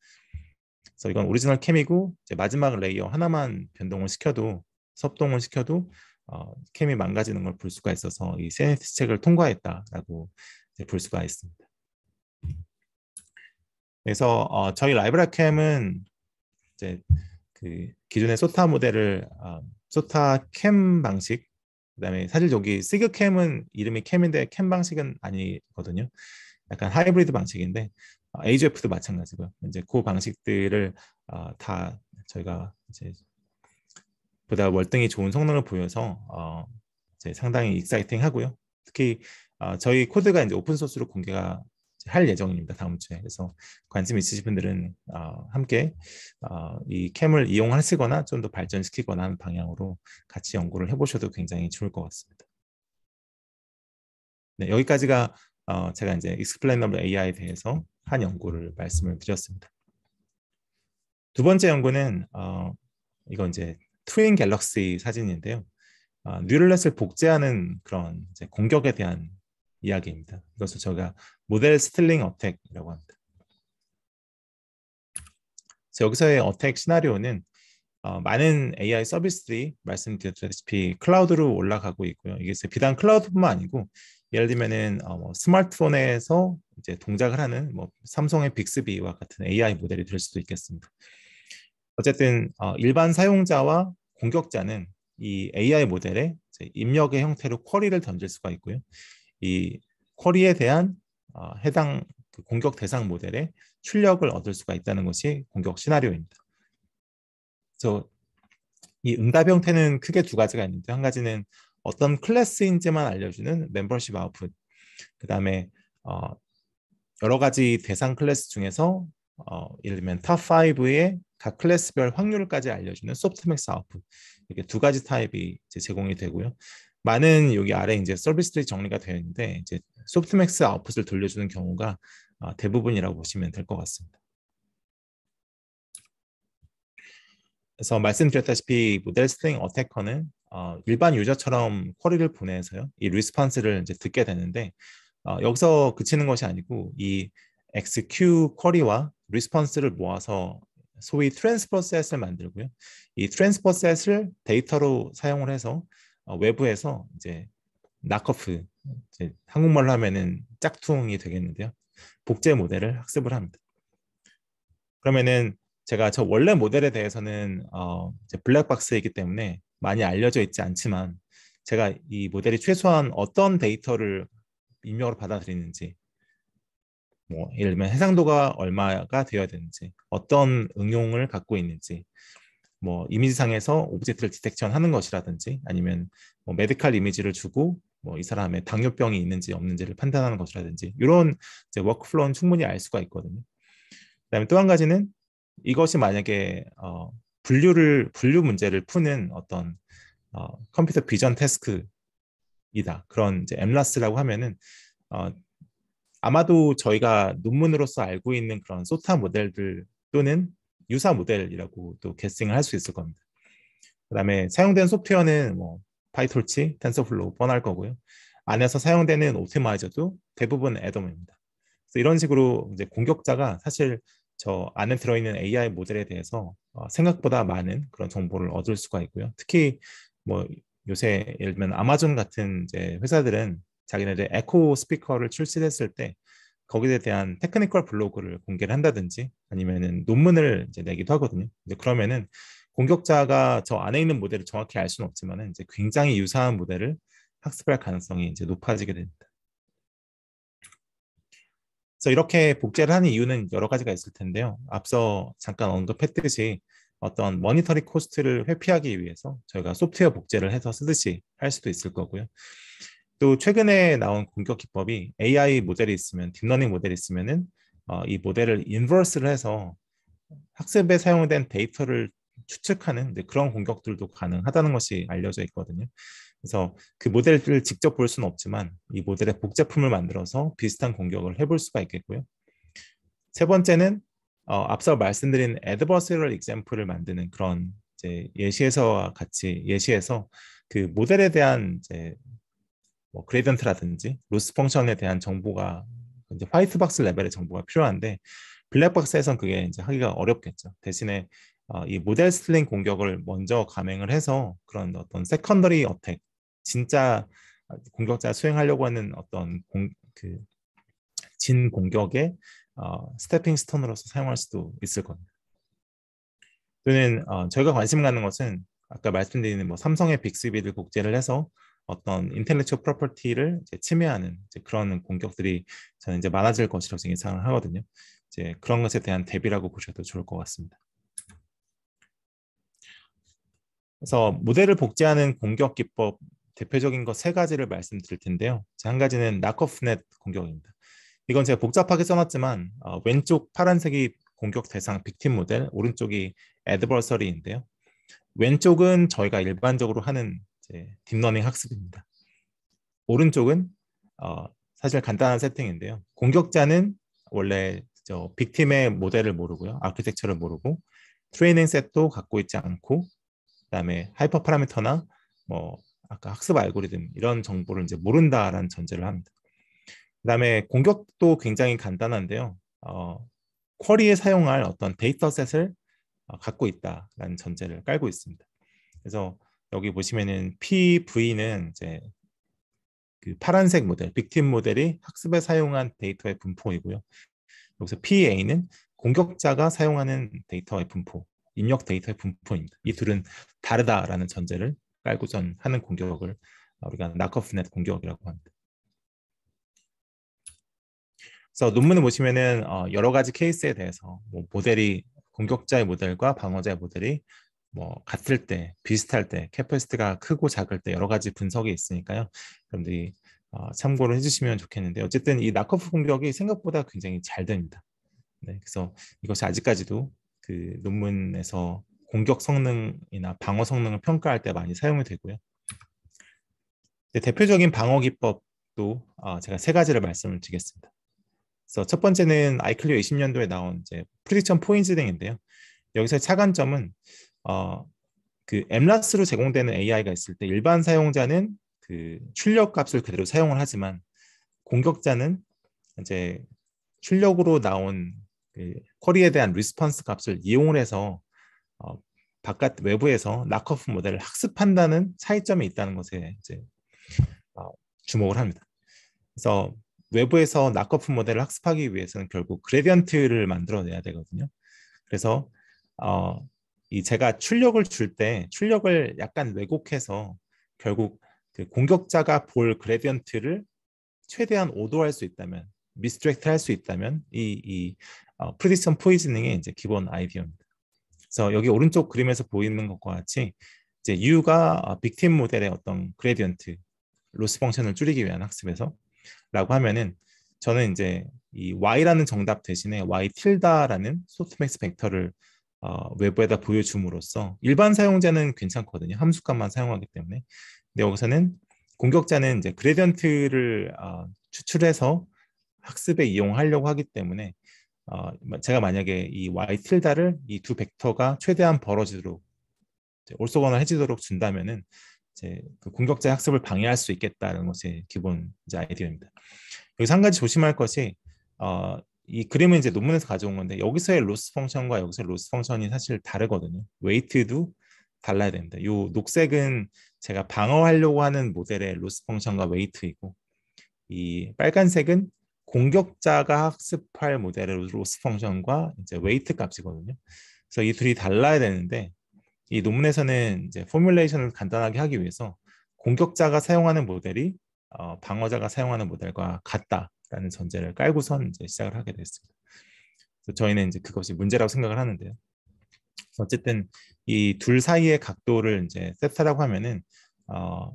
Speaker 1: 그래서 이건 오리지널 캠이고 마지막 레이어 하나만 변동을 시켜도 섭동을 시켜도 어, 캠이 망가지는 걸 볼 수가 있어서 이 CNS 책을 통과했다라고 볼 수가 있습니다. 그래서 어, 저희 라이브라 캠은 이제 그 기존의 소타 모델을 어, 소타 캠 방식 그다음에 사실 여기 시그 캠은 이름이 캠인데 캠 방식은 아니거든요. 약간 하이브리드 방식인데 어, AGF도 마찬가지고요. 이제 그 방식들을 어, 다 저희가 이제 보다 월등히 좋은 성능을 보여서 어, 상당히 익사이팅하고요. 특히 어, 저희 코드가 이제 오픈 소스로 공개가 할 예정입니다 다음 주에 그래서 관심 있으신 분들은 어, 함께 어, 이 캠을 이용하시거나 좀 더 발전시키거나 하는 방향으로 같이 연구를 해보셔도 굉장히 좋을 것 같습니다. 네, 여기까지가 어, 제가 이제 익스플레이너블 AI에 대해서 한 연구를 말씀을 드렸습니다. 두 번째 연구는 어, 이건 이제 트윈 갤럭시 사진인데요. 아, 뉴럴렛을 복제하는 그런 공격에 대한 이야기입니다. 이것을 저희가 모델 스틸링 어택이라고 합니다. 그래서 여기서의 어택 시나리오는 어, 많은 AI 서비스들이 말씀드렸다시피 클라우드로 올라가고 있고요. 이게 비단 클라우드뿐만 아니고 예를 들면은 어, 뭐 스마트폰에서 이제 동작을 하는 뭐 삼성의 빅스비와 같은 AI 모델이 될 수도 있겠습니다. 어쨌든 어, 일반 사용자와 공격자는 이 AI 모델에 입력의 형태로 쿼리를 던질 수가 있고요. 이 쿼리에 대한 어, 해당 그 공격 대상 모델의 출력을 얻을 수가 있다는 것이 공격 시나리오입니다. 그래서 이 응답 형태는 크게 두 가지가 있는데 한 가지는 어떤 클래스인지만 알려주는 멤버십 아웃풋 그 다음에 어, 여러 가지 대상 클래스 중에서 어, 예를 들면 탑5의 각 클래스별 확률까지 알려주는 소프트맥스 아웃풋 이렇게 두 가지 타입이 제공이 되고요. 많은 여기 아래 이제 서비스들이 정리가 되어 있는데 이제 소프트맥스 아웃풋을 돌려주는 경우가 어, 대부분이라고 보시면 될 것 같습니다. 그래서 말씀드렸다시피 모델 스트링 어태커는 어, 일반 유저처럼 쿼리를 보내서요. 이 리스판스를 이제 듣게 되는데 어, 여기서 그치는 것이 아니고 이 XQ 쿼리와 리스폰스를 모아서 소위 트랜스퍼셋을 만들고요. 이 트랜스퍼셋을 데이터로 사용을 해서 어, 외부에서 이제 나커프 한국말로 하면은 짝퉁이 되겠는데요. 복제 모델을 학습을 합니다. 그러면은 제가 저 원래 모델에 대해서는 어, 블랙박스이기 때문에 많이 알려져 있지 않지만 제가 이 모델이 최소한 어떤 데이터를 입력으로 받아들이는지 뭐 예를 들면 해상도가 얼마가 되어야 되는지, 어떤 응용을 갖고 있는지, 뭐 이미지상에서 오브젝트를 디텍션하는 것이라든지, 아니면 뭐메디컬 이미지를 주고 뭐 이 사람의 당뇨병이 있는지 없는지를 판단하는 것이라든지 이런 이제 워크플로우는 충분히 알 수가 있거든요. 그다음에 또 한 가지는 이것이 만약에 어, 분류를 분류 문제를 푸는 어떤 어, 컴퓨터 비전 테스크이다 그런 이제 엠라스라고 하면은 어, 아마도 저희가 논문으로서 알고 있는 그런 소타 모델들 또는 유사 모델이라고 또게팅을할 수 있을 겁니다. 그 다음에 사용된 소프트웨어는 뭐 파이톨치, 텐서플로우 뻔할 거고요. 안에서 사용되는 오토마이저도 대부분 애덤입니다. 그래서 이런 식으로 이제 공격자가 사실 저 안에 들어있는 AI 모델에 대해서 어, 생각보다 많은 그런 정보를 얻을 수가 있고요. 특히 뭐 요새 예를 들면 아마존 같은 이제 회사들은 자기네들 에코 스피커를 출시했을 때 거기에 대한 테크니컬 블로그를 공개를 한다든지 아니면은 논문을 이제 내기도 하거든요. 이제 그러면은 공격자가 저 안에 있는 모델을 정확히 알 수는 없지만 이제 굉장히 유사한 모델을 학습할 가능성이 이제 높아지게 됩니다. 그래서 이렇게 복제를 하는 이유는 여러 가지가 있을 텐데요. 앞서 잠깐 언급했듯이 어떤 모니터링 코스트를 회피하기 위해서 저희가 소프트웨어 복제를 해서 쓰듯이 할 수도 있을 거고요. 또 최근에 나온 공격 기법이 AI 모델이 있으면 딥러닝 모델이 있으면은 어, 이 모델을 인버스를 해서 학습에 사용된 데이터를 추측하는 그런 공격들도 가능하다는 것이 알려져 있거든요. 그래서 그 모델을 직접 볼 수는 없지만 이 모델의 복제품을 만들어서 비슷한 공격을 해볼 수가 있겠고요. 세 번째는 어, 앞서 말씀드린 adversarial example를 만드는 그런 예시에서와 같이 예시에서 그 모델에 대한 뭐 그레이던트라든지 로스 펑션에 대한 정보가 이제 화이트 박스 레벨의 정보가 필요한데 블랙박스에선 그게 이제 하기가 어렵겠죠. 대신에 어, 이 모델 스틸링 공격을 먼저 감행을 해서 그런 어떤 세컨더리 어택, 진짜 공격자 수행하려고 하는 어떤 그, 진 공격의 어, 스태핑 스톤으로서 사용할 수도 있을 겁니다. 또는 어, 저희가 관심 갖는 것은 아까 말씀드린 뭐 삼성의 빅스비를 복제를 해서 어떤 인텔렉츄얼 프로퍼티를 침해하는 이제 그런 공격들이 저는 이제 많아질 것이라고 예상을 하거든요. 이제 그런 것에 대한 대비라고 보셔도 좋을 것 같습니다. 그래서 모델을 복제하는 공격 기법 대표적인 것 세 가지를 말씀드릴 텐데요. 한 가지는 나커프넷 공격입니다. 이건 제가 복잡하게 써놨지만 어, 왼쪽 파란색이 공격 대상 빅팀 모델, 오른쪽이 애드버서리인데요. 왼쪽은 저희가 일반적으로 하는 이제 딥러닝 학습입니다. 오른쪽은 어, 사실 간단한 세팅인데요. 공격자는 원래 저 빅팀의 모델을 모르고요. 아키텍처를 모르고 트레이닝 셋도 갖고 있지 않고 그다음에 하이퍼 파라미터나 뭐 아까 학습 알고리즘 이런 정보를 이제 모른다라는 전제를 합니다. 그다음에 공격도 굉장히 간단한데요. 어, 쿼리에 사용할 어떤 데이터셋을 어, 갖고 있다라는 전제를 깔고 있습니다. 그래서 여기 보시면은 PV는 이제 그 파란색 모델, 빅팀 모델이 학습에 사용한 데이터의 분포이고요. 여기서 PA는 공격자가 사용하는 데이터의 분포, 입력 데이터의 분포입니다. 이 둘은 다르다라는 전제를 깔고전 하는 공격을 우리가 나커프넷 공격이라고 합니다. 그래서 논문을 보시면은 어, 여러 가지 케이스에 대해서 뭐 모델이 공격자의 모델과 방어자의 모델이 뭐 같을 때, 비슷할 때, 캐퍼시트가 크고 작을 때 여러 가지 분석이 있으니까요. 여러분들이 어, 참고를 해주시면 좋겠는데 어쨌든 이 낙커프 공격이 생각보다 굉장히 잘 됩니다. 네, 그래서 이것이 아직까지도 그 논문에서 공격 성능이나 방어 성능을 평가할 때 많이 사용이 되고요. 네, 대표적인 방어 기법도 어, 제가 세 가지를 말씀을 드리겠습니다. 그래서 첫 번째는 아이클리오 20년도에 나온 이제 프리딕션 포인트 등인데요. 여기서 차관점은 어, 그 엠라스로 제공되는 AI가 있을 때 일반 사용자는 그 출력 값을 그대로 사용을 하지만 공격자는 이제 출력으로 나온 그 쿼리에 대한 리스폰스 값을 이용을 해서 어, 바깥 외부에서 락커프 모델을 학습한다는 차이점이 있다는 것에 이제 어, 주목을 합니다. 그래서 외부에서 락커프 모델을 학습하기 위해서는 결국 그레디언트를 만들어내야 되거든요. 그래서 어, 이 제가 출력을 줄 때 출력을 약간 왜곡해서 결국 그 공격자가 볼 그래디언트를 최대한 오도할 수 있다면 미스트랙트할 수 있다면 이, 이 어, 프리디션 포이즈닝의 이제 기본 아이디어입니다. 그래서 여기 오른쪽 그림에서 보이는 것과 같이 이제 U가 빅팀 어, 모델의 어떤 그래디언트 로스 펑션을 줄이기 위한 학습에서 라고 하면은 저는 이제 이 y라는 정답 대신에 y 틸다라는 소프트맥스 벡터를 어, 외부에다 보여줌으로써 일반 사용자는 괜찮거든요. 함수값만 사용하기 때문에. 근데 여기서는 공격자는 이제 그레디언트를 어, 추출해서 학습에 이용하려고 하기 때문에 어, 제가 만약에 이 y 틸다를 이 두 벡터가 최대한 벌어지도록 올소거나 해지도록 준다면은 이제 그 공격자 학습을 방해할 수 있겠다는 것이 기본 이제 아이디어입니다. 여기서 한 가지 조심할 것이 어, 이 그림은 이제 논문에서 가져온 건데 여기서의 로스 펑션과 여기서의 로스 펑션이 사실 다르거든요. 웨이트도 달라야 됩니다. 이 녹색은 제가 방어하려고 하는 모델의 로스 펑션과 웨이트이고 이 빨간색은 공격자가 학습할 모델의 로스 펑션과 이제 웨이트 값이거든요. 그래서 이 둘이 달라야 되는데 이 논문에서는 이제 포뮬레이션을 간단하게 하기 위해서 공격자가 사용하는 모델이 어, 방어자가 사용하는 모델과 같다. 라는 전제를 깔고선 이제 시작을 하게 됐습니다. 그래서 저희는 이제 그것이 문제라고 생각을 하는데요. 어쨌든 이 둘 사이의 각도를 이제 세타라고 하면은 어,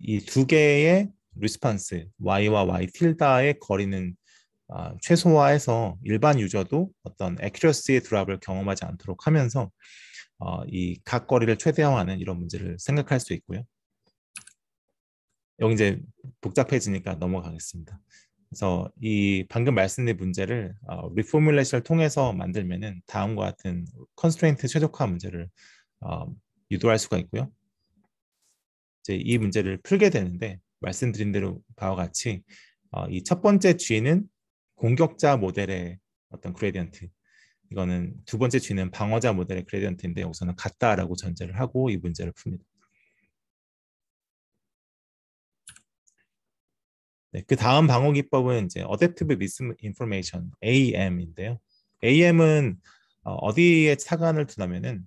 Speaker 1: 이두 개의 리스판스 y와 y 틸다의 거리는 어, 최소화해서 일반 유저도 어떤 a 액큐러시의 드랍을 경험하지 않도록 하면서 어, 이 각거리를 최대화하는 이런 문제를 생각할 수 있고요. 여기 이제 복잡해지니까 넘어가겠습니다. 그래서 이 방금 말씀드린 문제를 어, 리포뮬레이션을 통해서 만들면은 다음과 같은 컨스트레인트 최적화 문제를 어, 유도할 수가 있고요. 이제 이 문제를 풀게 되는데 말씀드린 대로 바와 같이 어, 이첫 번째 G는 공격자 모델의 어떤 그레디언트 이거는 두 번째 G는 방어자 모델의 그레디언트인데 여기서는 같다라고 전제를 하고 이 문제를 풉니다. 네, 그 다음 방어 기법은 이제 Adaptive 음. Misinformation (AM인데요). AM은 어, 어디에 어착안을 두냐면은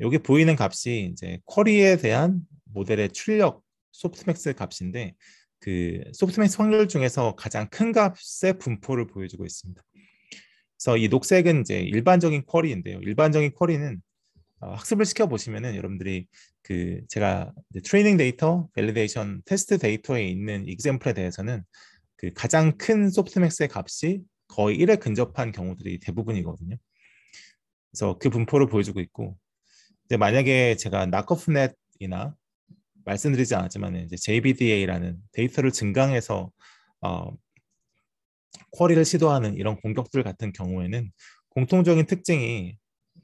Speaker 1: 여기 보이는 값이 이제 쿼리에 대한 모델의 출력 소프트맥스 값인데 그 소프트맥스 확률 중에서 가장 큰 값의 분포를 보여주고 있습니다. 그래서 이 녹색은 이제 일반적인 쿼리인데요. 일반적인 쿼리는 어, 학습을 시켜 보시면은 여러분들이 그 제가 트레이닝 데이터, 밸리데이션, 테스트 데이터에 있는 익샘플에 대해서는 그 가장 큰 소프트맥스의 값이 거의 1에 근접한 경우들이 대부분이거든요. 그래서 그 분포를 보여주고 있고 이제 만약에 제가 나커프넷이나 말씀드리지 않았지만 이제 JBDA라는 데이터를 증강해서 어, 쿼리를 시도하는 이런 공격들 같은 경우에는 공통적인 특징이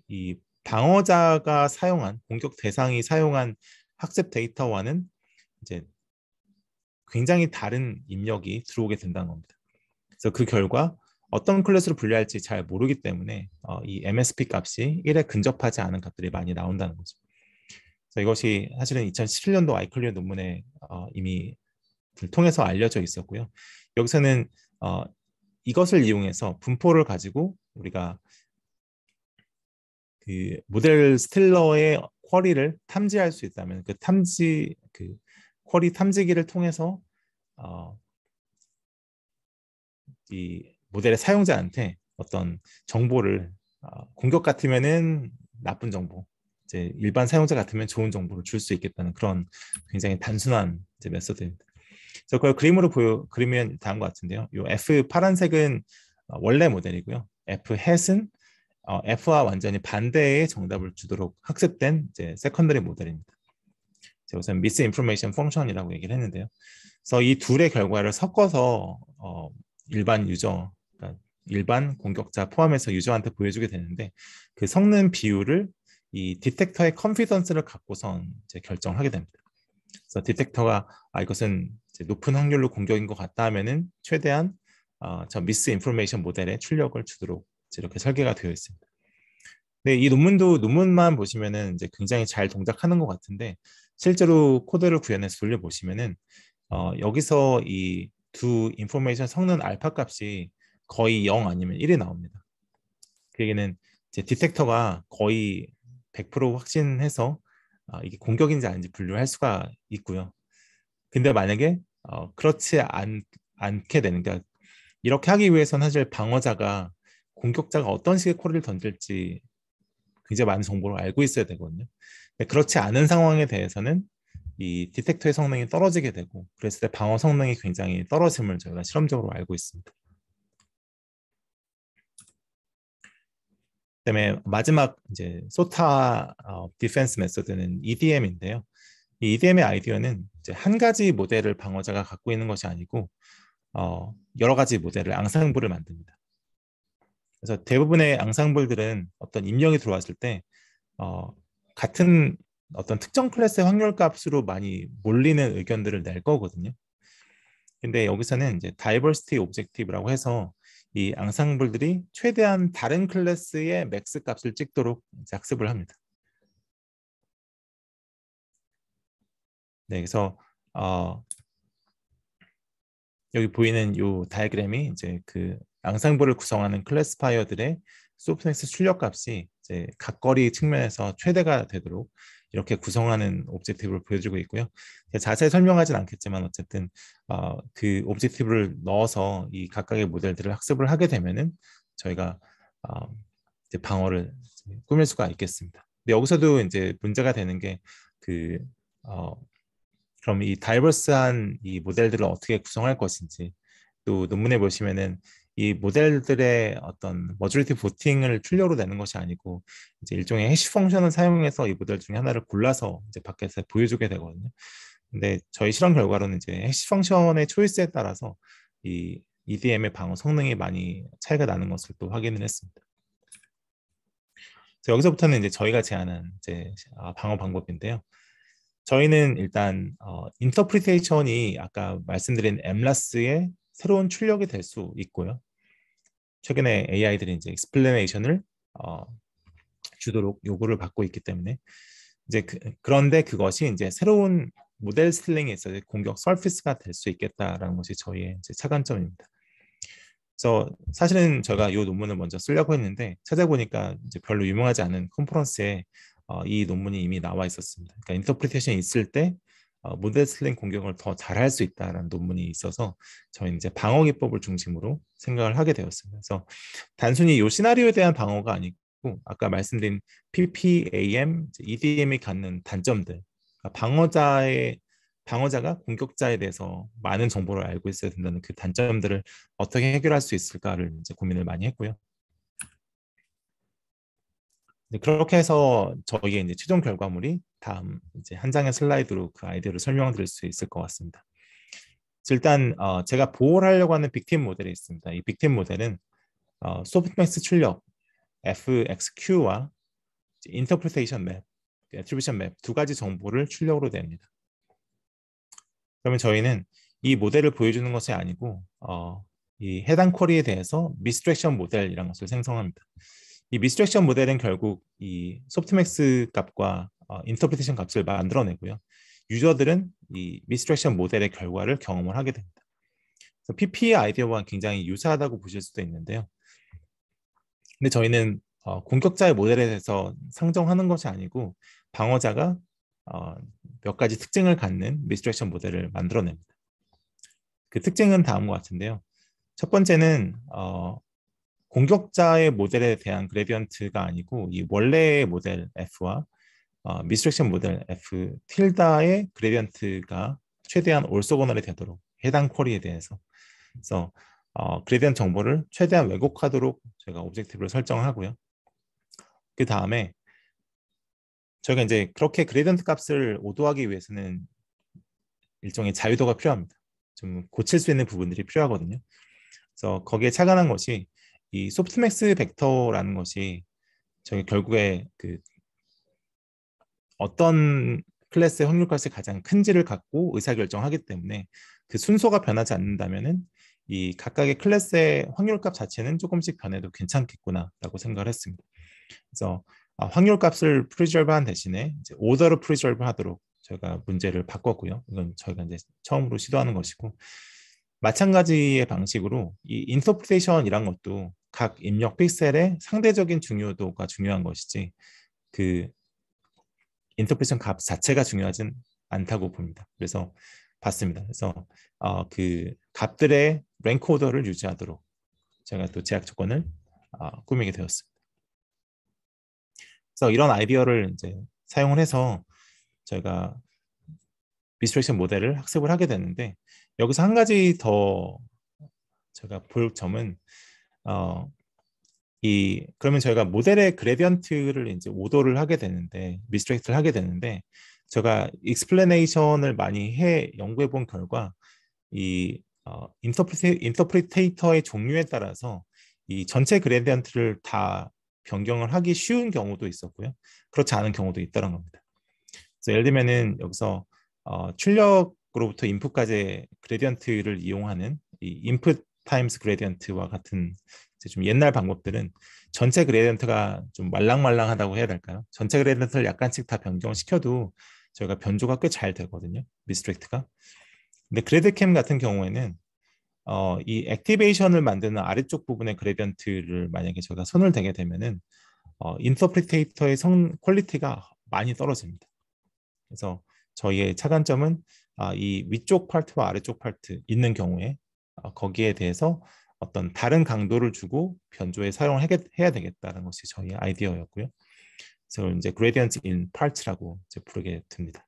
Speaker 1: 이 방어자가 사용한 공격 대상이 사용한 학습 데이터와는 이제 굉장히 다른 입력이 들어오게 된다는 겁니다. 그래서 그 결과 어떤 클래스로 분류할지 잘 모르기 때문에 어, 이 MSP 값이 1에 근접하지 않은 값들이 많이 나온다는 거죠. 그래서 이것이 사실은 2017년도 아이클리어 논문에 어, 이미 통해서 알려져 있었고요. 여기서는 어, 이것을 이용해서 분포를 가지고 우리가 그 모델 스틸러의 쿼리를 탐지할 수 있다면 그 탐지 그 쿼리 탐지기를 통해서 어, 이 모델의 사용자한테 어떤 정보를 어, 공격 같으면은 나쁜 정보, 이제 일반 사용자 같으면 좋은 정보를 줄 수 있겠다는 그런 굉장히 단순한 이제 메서드입니다. 저 그걸 그림으로 보여 그림이 다음것 같은데요. 이 F 파란색은 어, 원래 모델이고요. F 햇은 어, F와 완전히 반대의 정답을 주도록 학습된 이제 세컨더리 모델입니다. 제가 우선 미스 인포메이션 펑션이라고 얘기를 했는데요. 그래서 이 둘의 결과를 섞어서 어, 일반 유저, 그러니까 일반 공격자 포함해서 유저한테 보여주게 되는데 그 섞는 비율을 이 디텍터의 컨피던스를 갖고선 이제 결정하게 을 됩니다. 그래서 디텍터가 아 이것은 높은 확률로 공격인 것 같다 하면은 최대한 어, 저 미스 인포메이션 모델에 출력을 주도록 이렇게 설계가 되어 있습니다. 네, 이 논문도 논문만 보시면은 이제 굉장히 잘 동작하는 것 같은데 실제로 코드를 구현해서 돌려 보시면은 어, 여기서 이 두 인포메이션 성능 알파 값이 거의 0 아니면 1이 나옵니다. 그 얘기는 이제 디텍터가 거의 100% 확신해서 어, 이게 공격인지 아닌지 분류할 수가 있고요. 근데 만약에 어, 그렇지 않, 않게 되는 게 그러니까 이렇게 하기 위해서는 사실 방어자가 공격자가 어떤 식의 코리를 던질지 굉장히 많은 정보를 알고 있어야 되거든요. 그렇지 않은 상황에 대해서는 이 디텍터의 성능이 떨어지게 되고 그랬을 때 방어 성능이 굉장히 떨어짐을 저희가 실험적으로 알고 있습니다. 그다음에 마지막 이제 소타 어, 디펜스 메소드는 EDM인데요. 이 EDM의 아이디어는 이제 한 가지 모델을 방어자가 갖고 있는 것이 아니고 어, 여러 가지 모델을 앙상블을 만듭니다. 그래서 대부분의 앙상블들은 어떤 입력이 들어왔을 때 어, 같은 어떤 특정 클래스의 확률 값으로 많이 몰리는 의견들을 낼 거거든요. 근데 여기서는 이제 다이버시티 오브젝티브라고 해서 이 앙상블들이 최대한 다른 클래스의 맥스 값을 찍도록 학습을 합니다. 네, 그래서 어, 여기 보이는 이 다이그램이 이제 그 앙상블을 구성하는 클래스파이어들의 소프트넥스 출력값이 이제 각거리 측면에서 최대가 되도록 이렇게 구성하는 옵젝티브를 보여주고 있고요. 자세히 설명하진 않겠지만 어쨌든 어, 그 옵젝티브를 넣어서 이 각각의 모델들을 학습을 하게 되면은 저희가 어, 이제 방어를 꾸밀 수가 있겠습니다. 근데 여기서도 이제 문제가 되는 게 그 어, 그럼 이 다이버스한 이 모델들을 어떻게 구성할 것인지 또 논문에 보시면은 이 모델들의 어떤 머저리티 보팅을 출력으로 내는 것이 아니고 이제 일종의 해시 펑션을 사용해서 이 모델 중에 하나를 골라서 이제 밖에서 보여주게 되거든요. 근데 저희 실험 결과로는 이제 해시 펑션의 초이스에 따라서 이 EDM의 방어 성능이 많이 차이가 나는 것을 또 확인을 했습니다. 여기서부터는 이제 저희가 제안한 이제 아, 방어 방법인데요. 저희는 일단 어, 인터프리테이션이 아까 말씀드린 엠라스의 새로운 출력이 될 수 있고요. 최근에 AI들이 이제 익스플레네이션을 어, 주도록 요구를 받고 있기 때문에 이제 그, 런데 그것이 이제 새로운 모델 스틸링에 있어서 공격 서피스가 될 수 있겠다라는 것이 저희의 이제 차관점입니다. 그래서 사실은 제가 이 논문을 먼저 쓰려고 했는데 찾아보니까 이제 별로 유명하지 않은 컨퍼런스에 어, 이 논문이 이미 나와 있었습니다. 그러니까 인터프리테이션이 있을 때 모델슬링 어, 공격을 더 잘할 수 있다는 논문이 있어서 저희 이제 방어 기법을 중심으로 생각을 하게 되었습니다. 그래서 단순히 요 시나리오에 대한 방어가 아니고 아까 말씀드린 PPAM, EDM이 갖는 단점들, 그러니까 방어자의 방어자가 공격자에 대해서 많은 정보를 알고 있어야 된다는 그 단점들을 어떻게 해결할 수 있을까를 이제 고민을 많이 했고요. 그렇게 해서 저희의 이제 최종 결과물이 다음 이제 한 장의 슬라이드로 그 아이디어를 설명드릴 수 있을 것 같습니다. 일단 어, 제가 보호를 하려고 하는 빅팀 모델이 있습니다. 이 빅팀 모델은 어, 소프트맥스 출력 FXQ와 인터프리테이션 맵, 애트리뷰션 맵 두 가지 정보를 출력으로 냅니다. 그러면 저희는 이 모델을 보여주는 것이 아니고 어, 이 해당 쿼리에 대해서 미스트랙션 모델이라는 것을 생성합니다. 이 미스트랙션 모델은 결국 이 소프트맥스 값과 어, 인터프리테이션 값을 만들어내고요. 유저들은 이 미스트랙션 모델의 결과를 경험을 하게 됩니다. 그래서 PP의 아이디어와 굉장히 유사하다고 보실 수도 있는데요. 근데 저희는 어, 공격자의 모델에 대해서 상정하는 것이 아니고 방어자가 어, 몇 가지 특징을 갖는 미스트랙션 모델을 만들어냅니다. 그 특징은 다음과 같은데요. 첫 번째는 어, 공격자의 모델에 대한 그래디언트가 아니고 이 원래의 모델 F와 어, 미스트렉션 모델 F 틸다의 그래디언트가 최대한 올소고널이 되도록 해당 쿼리에 대해서 그래서 어, 그래디언트 정보를 최대한 왜곡하도록 제가 오브젝티브를 설정하고요. 그 다음에 저희가 이제 그렇게 그래디언트 값을 오도하기 위해서는 일종의 자유도가 필요합니다. 좀 고칠 수 있는 부분들이 필요하거든요. 그래서 거기에 착안한 것이 이 소프트맥스 벡터라는 것이 저희 결국에 그 어떤 클래스의 확률값이 가장 큰지를 갖고 의사결정하기 때문에 그 순서가 변하지 않는다면은 이 각각의 클래스의 확률값 자체는 조금씩 변해도 괜찮겠구나라고 생각을 했습니다. 그래서 아, 확률값을 프리절브한 대신에 이제 오더를 프리절브하도록 저희가 문제를 바꿨고요. 이건 저희가 이제 처음으로 시도하는 것이고 마찬가지의 방식으로 이 인터프레이션이란 것도 각 입력 픽셀의 상대적인 중요도가 중요한 것이지 그 인터프레션 값 자체가 중요하진 않다고 봅니다. 그래서 봤습니다. 그래서 어, 그 값들의 랭크 오더를 유지하도록 제가 또 제약 조건을 어, 꾸미게 되었습니다. 그래서 이런 아이디어를 이제 사용을 해서 저희가 미스트렉션 모델을 학습을 하게 되는데 여기서 한 가지 더 제가 볼 점은 어, 이 그러면 저희가 모델의 그래디언트를 이제 오더를 하게 되는데 미스트렉트를 하게 되는데 제가 익스플레네이션을 많이 해 연구해 본 결과 이 어, 인터프리, 인터프리테이터의 종류에 따라서 이 전체 그래디언트를다 변경을 하기 쉬운 경우도 있었고요. 그렇지 않은 경우도 있다는 겁니다. 그래서 예를 들면은 여기서 어, 출력으로부터 인풋까지 그래디언트를 이용하는 이 인풋 타임스 그레디언트와 같은 좀 옛날 방법들은 전체 그레디언트가 좀 말랑말랑하다고 해야 될까요? 전체 그레디언트를 약간씩 다 변경시켜도 저희가 변조가 꽤 잘 되거든요. 미스트렉트가 근데 그레드캠 같은 경우에는 어, 이 액티베이션을 만드는 아래쪽 부분의 그레디언트를 만약에 저희가 손을 대게 되면은 어, 인터프리테이터의 성 퀄리티가 많이 떨어집니다. 그래서 저희의 차단점은 아, 이 위쪽 파트와 아래쪽 파트 있는 경우에 어, 거기에 대해서 어떤 다른 강도를 주고 변조에 사용을 해야 되겠다는 것이 저희 아이디어였고요. 그래서 이제 gradient in part라고 s 이제 부르게 됩니다.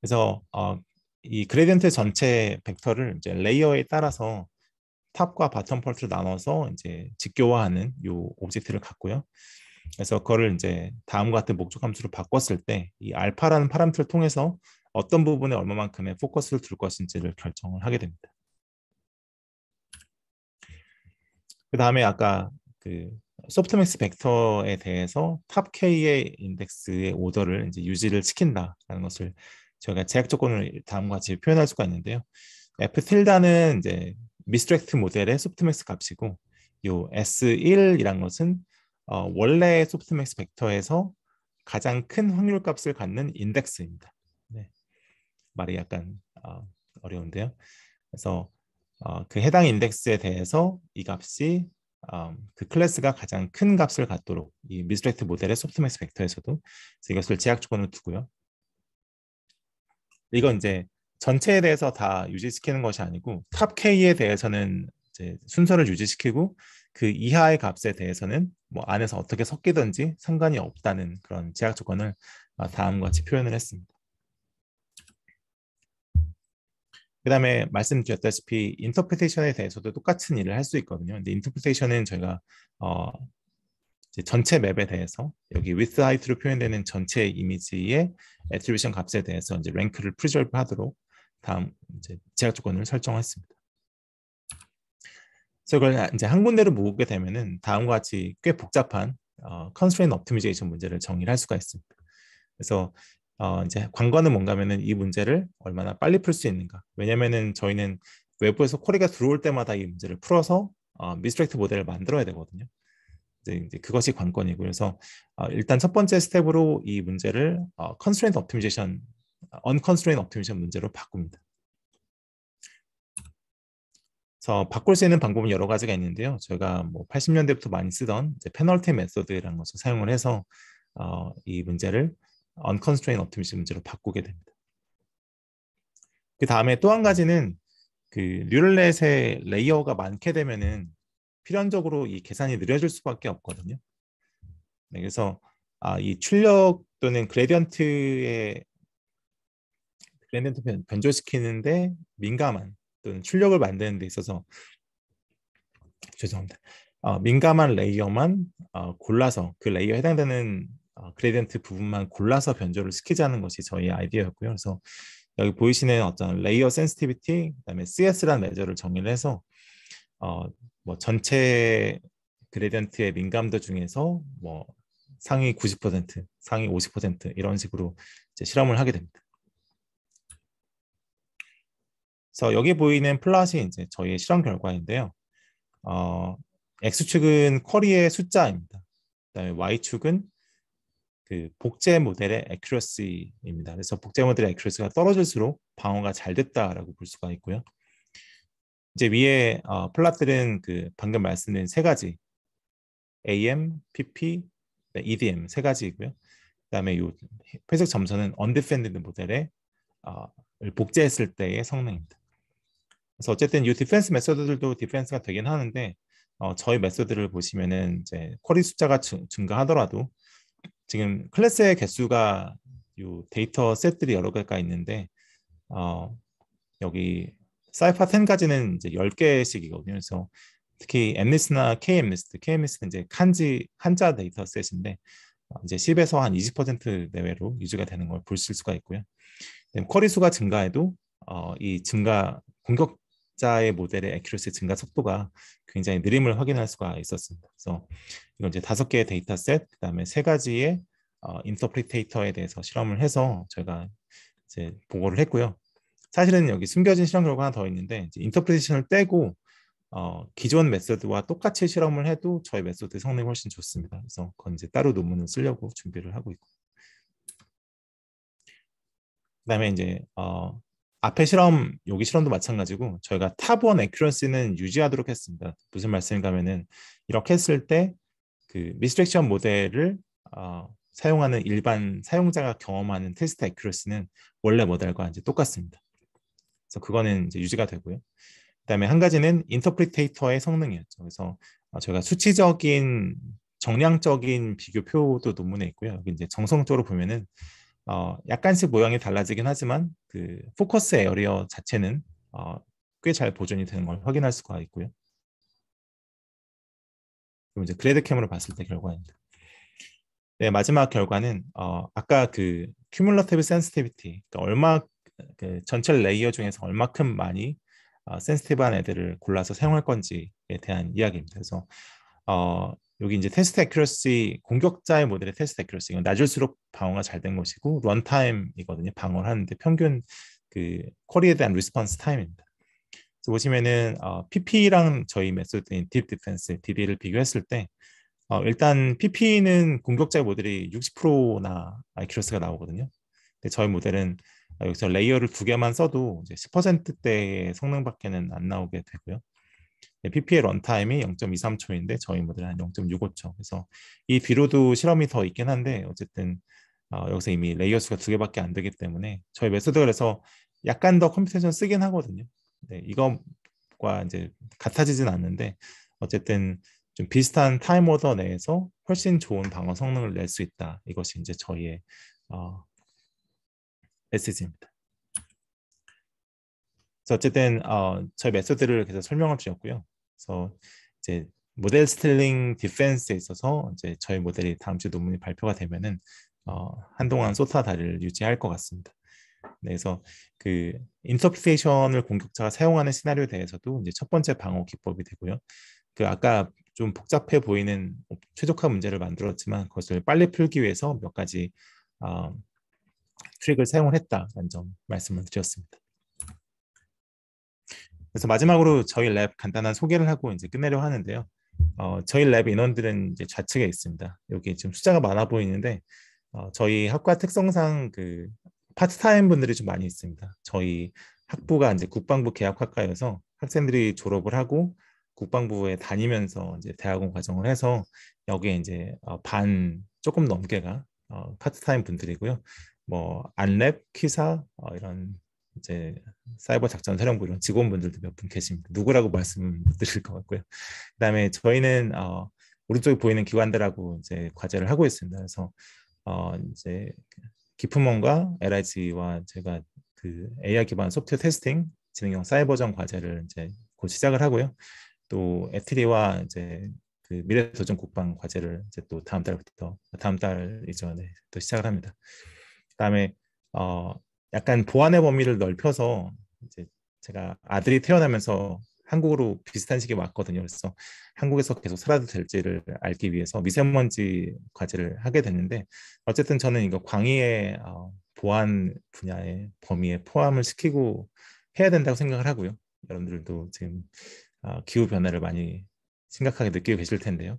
Speaker 1: 그래서 어, 이 gradient 전체 벡터를 이제 레이어에 따라서 탑과 바텀 펄트를 나눠서 이제 직교화하는 이 오브젝트를 갖고요. 그래서 그거를 이제 다음과 같은 목적 함수로 바꿨을 때 이 알파라는 파라미터를 통해서 어떤 부분에 얼마만큼의 포커스를 둘 것인지를 결정을 하게 됩니다. 그 다음에 아까 그 소프트맥스 벡터에 대해서 탑 K의 인덱스의 오더를 이제 유지를 시킨다라는 것을 저희가 제약 조건을 다음과 같이 표현할 수가 있는데요. F 틸다는 이제 미스트렉트 모델의 소프트맥스 값이고 요 S1이란 것은 어, 원래 소프트맥스 벡터에서 가장 큰 확률 값을 갖는 인덱스입니다. 말이 약간 어, 어려운데요. 그래서 어, 그 해당 인덱스에 대해서 이 값이 어, 그 클래스가 가장 큰 값을 갖도록 이 미스트렉트 모델의 소프트맥스 벡터에서도 이것을 제약 조건을 두고요. 이건 이제 전체에 대해서 다 유지시키는 것이 아니고 탑 K에 대해서는 이제 순서를 유지시키고 그 이하의 값에 대해서는 뭐 안에서 어떻게 섞이든지 상관이 없다는 그런 제약 조건을 어, 다음과 같이 표현을 했습니다. 그 다음에 말씀드렸다시피 인터프테이션에 대해서도 똑같은 일을 할 수 있거든요. 근데 인터프테이션은 저희가 어, 전체 맵에 대해서 여기 with height로 표현되는 전체 이미지의 attribution 값에 대해서 이제 랭크를 프리졸브하도록 다음 이제 제약 조건을 설정했습니다. 그래서 그걸 이제 한 군데로 모으게 되면은 다음과 같이 꽤 복잡한 어, constraint optimization 문제를 정의할 수가 있습니다. 그래서 어, 이제 관건은 뭔가면은 이 문제를 얼마나 빨리 풀 수 있는가. 왜냐면은 저희는 외부에서 코리가 들어올 때마다 이 문제를 풀어서 어, 미스트랙트 모델을 만들어야 되거든요. 이제, 이제 그것이 관건이고 그래서 어, 일단 첫 번째 스텝으로 이 문제를 컨스트레인트 옵티미제이션, 언컨스트레인트 옵티미제이션 문제로 바꿉니다. 그래서 바꿀 수 있는 방법은 여러 가지가 있는데요. 저희가 뭐 80년대부터 많이 쓰던 페널티 메소드라는 것을 사용을 해서 어, 이 문제를 unconstrained optimism제로 바꾸게 됩니다. 그 다음에 또 한 가지는 그 뉴럴넷의 레이어가 많게 되면은 필연적으로 이 계산이 느려질 수밖에 없거든요. 네, 그래서 아, 이 출력 또는 그레디언트의 그레디언트 변조시키는데 민감한 또는 출력을 만드는 데 있어서 죄송합니다. 어, 민감한 레이어만 어, 골라서 그 레이어에 해당되는 어, 그레디언트 부분만 골라서 변조를 시키자는 것이 저희 아이디어였고요. 그래서 여기 보이시는 어떤 레이어 센스티비티, 그다음에 CS라는 매저를 정의를 해서 어, 뭐 전체 그레디언트의 민감도 중에서 뭐 상위 90%, 상위 50% 이런 식으로 실험을 하게 됩니다. 그래서 여기 보이는 플롯이 이제 저희의 실험 결과인데요. 어, X축은 쿼리의 숫자입니다. 그다음에 Y축은 그 복제 모델의 액큐러시입니다. 그래서 복제 모델의 액큐러시가 떨어질수록 방어가 잘 됐다라고 볼 수가 있고요. 이제 위에 어, 플랫들은 그 방금 말씀드린 세 가지 AM, PP, 네, EDM 세 가지이고요. 그다음에 요 회색 점선은 언디펜드 모델의 어, 복제했을 때의 성능입니다. 그래서 어쨌든 이 디펜스 메서드들도 디펜스가 되긴 하는데 어, 저희 메서드를 보시면은 이제 쿼리 숫자가 주, 증가하더라도 지금 클래스의 개수가 요 데이터 셋들이 여러 개가 있는데 어, 여기 사이파 10까지는 이제 10개씩이거든요. 그래서 특히 엠리스나 K엠리스트, K엠리스트는 이제 칸지 한자 데이터 셋인데 어, 이제 10에서 한 20% 내외로 유지가 되는 걸 볼 수가 있고요. 쿼리 수가 증가해도 어, 이 증가 공격 자의 모델의 액큐러시 증가 속도가 굉장히 느림을 확인할 수가 있었습니다. 그래서 이건 이제 다섯 개의 데이터 셋, 그다음에 세 가지의 어, 인터프리테이터에 대해서 실험을 해서 저희가 이제 보고를 했고요. 사실은 여기 숨겨진 실험 결과 하나 더 있는데 인터프리테이션을 떼고 어, 기존 메소드와 똑같이 실험을 해도 저희 메소드 성능이 훨씬 좋습니다. 그래서 그건 이제 따로 논문을 쓰려고 준비를 하고 있고. 그다음에 이제 어, 앞에 실험, 여기 실험도 마찬가지고 저희가 탑원 액큐런시는 유지하도록 했습니다. 무슨 말씀인가 하면은 이렇게 했을 때그 리스트렉션 모델을 어, 사용하는 일반 사용자가 경험하는 테스트 액큐러시는 원래 모델과 이제 똑같습니다. 그래서 그거는 이제 유지가 되고요. 그다음에 한 가지는 인터프리테이터의 성능이었죠. 그래서 어, 저희가 수치적인 정량적인 비교표도 논문에 있고요. 여기 이제 정성적으로 보면은 어, 약간씩 모양이 달라지긴 하지만 그 포커스 에어리어 자체는 어, 꽤잘 보존이 되는 걸 확인할 수가 있고요. 그럼 이제 그래드캠으로 봤을 때 결과입니다. 네, 마지막 결과는 어, 아까 그 큐뮬러티브 센스티비티 그러니까 얼마 그 전체 레이어 중에서 얼마큼 많이 어, 센스티브한 애들을 골라서 사용할 건지에 대한 이야기입니다. 그래서 어, 여기 이제 테스트 에큐러시 공격자의 모델의 테스트 에큐러시 이건 낮을수록 방어가 잘 된 것이고 런타임이거든요. 방어를 하는데 평균 그 쿼리에 대한 리스폰스 타임입니다. 그래서 보시면은 어, PP랑 저희 메소드인 딥 디펜스 DD를 비교했을 때 어, 일단 PP는 공격자의 모델이 60%나 에큐러스가 나오거든요. 근데 저희 모델은 어, 여기서 레이어를 두 개만 써도 이제 10%대의 성능밖에는 안 나오게 되고요. 네, PPL 런타임이 0.23초인데 저희 모델은 한 0.65초. 그래서 이 뒤로도 실험이 더 있긴 한데 어쨌든 어, 여기서 이미 레이어 수가 두 개밖에 안 되기 때문에 저희 메소드가 그래서 약간 더 컴퓨테이션 쓰긴 하거든요. 네, 이거과 이제 같아지진 않는데 어쨌든 좀 비슷한 타임 오더 내에서 훨씬 좋은 방어 성능을 낼 수 있다. 이것이 이제 저희의 어, 메시지입니다. 그래서 어쨌든 어, 저희 메소드를 계속 설명을 드렸고요. 그래서 이제 모델 스틸링 디펜스에 있어서 이제 저희 모델이 다음 주 논문이 발표가 되면은 어, 한동안 소타 다리를 유지할 것 같습니다. 네, 그래서 그 인터프리테이션을 공격자가 사용하는 시나리오에 대해서도 이제 첫 번째 방어 기법이 되고요. 그 아까 좀 복잡해 보이는 최적화 문제를 만들었지만 그것을 빨리 풀기 위해서 몇 가지 어, 트릭을 사용을 했다는점 말씀을 드렸습니다. 그래서 마지막으로 저희 랩 간단한 소개를 하고 이제 끝내려 하는데요. 어, 저희 랩 인원들은 이제 좌측에 있습니다. 여기 지금 숫자가 많아 보이는데 어, 저희 학과 특성상 그 파트타임 분들이 좀 많이 있습니다. 저희 학부가 이제 국방부 계약학과여서 학생들이 졸업을 하고 국방부에 다니면서 이제 대학원 과정을 해서 여기에 이제 어, 반 조금 넘게가 어, 파트타임 분들이고요. 뭐 안랩, 키사 어, 이런 이제 사이버 작전 사령부 이런 직원분들도 몇 분 계십니다. 누구라고 말씀 못 드릴 것 같고요. 그다음에 저희는 어, 오른쪽에 보이는 기관들하고 이제 과제를 하고 있습니다. 그래서 어, 이제 기품원과 LIG와 제가 그 AI 기반 소프트웨어 테스팅 진행형 사이버전 과제를 이제 곧 시작을 하고요. 또 에트리와 이제 그 미래 도전 국방 과제를 이제 또 다음 달부터 다음 달 이전에 또 시작을 합니다. 그다음에 어 약간 보안의 범위를 넓혀서 이제 제가 아들이 태어나면서 한국으로 비슷한 시기에 왔거든요. 그래서 한국에서 계속 살아도 될지를 알기 위해서 미세먼지 과제를 하게 됐는데 어쨌든 저는 이거 광의의 어, 보안 분야의 범위에 포함을 시키고 해야 된다고 생각을 하고요. 여러분들도 지금 어, 기후 변화를 많이 심각하게 느끼고 계실 텐데요.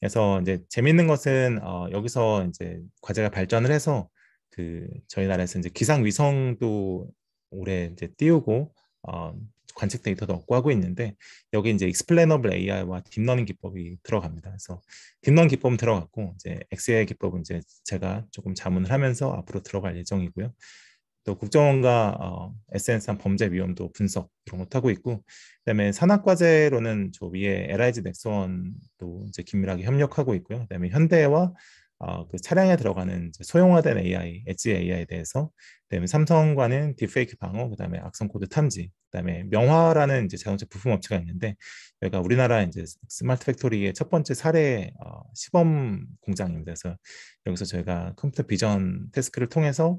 Speaker 1: 그래서 이제 재밌는 것은 어, 여기서 이제 과제가 발전을 해서 그 저희 나라에서 이제 기상 위성도 올해 이제 띄우고 어, 관측 데이터도 얻고 하고 있는데 여기 이제 익스플레너블 AI와 딥러닝 기법이 들어갑니다. 그래서 딥러닝 기법은 들어갔고 이제 XAI 기법은 이제 제가 조금 자문을 하면서 앞으로 들어갈 예정이고요. 또 국정원과 어, SNS한 범죄 위험도 분석 이런 것도 하고 있고 그다음에 산학 과제로는 저 위에 LIG 넥스원도 이제 긴밀하게 협력하고 있고요. 그다음에 현대와 어, 그 차량에 들어가는 소형화된 AI, 엣지 AI에 대해서 그다음에 삼성과는 딥페이크 방어, 그다음에 악성 코드 탐지, 그다음에 명화라는 이제 자동차 부품 업체가 있는데 여기가 우리나라 이제 스마트 팩토리의 첫 번째 사례 어, 시범 공장입니다. 그래서 여기서 저희가 컴퓨터 비전 테스크를 통해서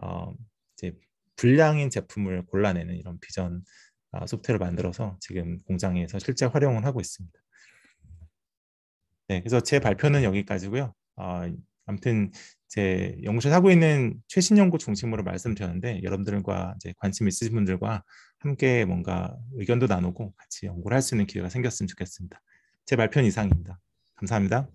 Speaker 1: 어, 이제 불량인 제품을 골라내는 이런 비전 어, 소프트웨어를 만들어서 지금 공장에서 실제 활용을 하고 있습니다. 네, 그래서 제 발표는 여기까지고요. 어, 아무튼 제연구실에 하고 있는 최신 연구 중심으로 말씀드렸는데 여러분들과 이제 관심 있으신 분들과 함께 뭔가 의견도 나누고 같이 연구를 할 수 있는 기회가 생겼으면 좋겠습니다. 제 발표는 이상입니다. 감사합니다.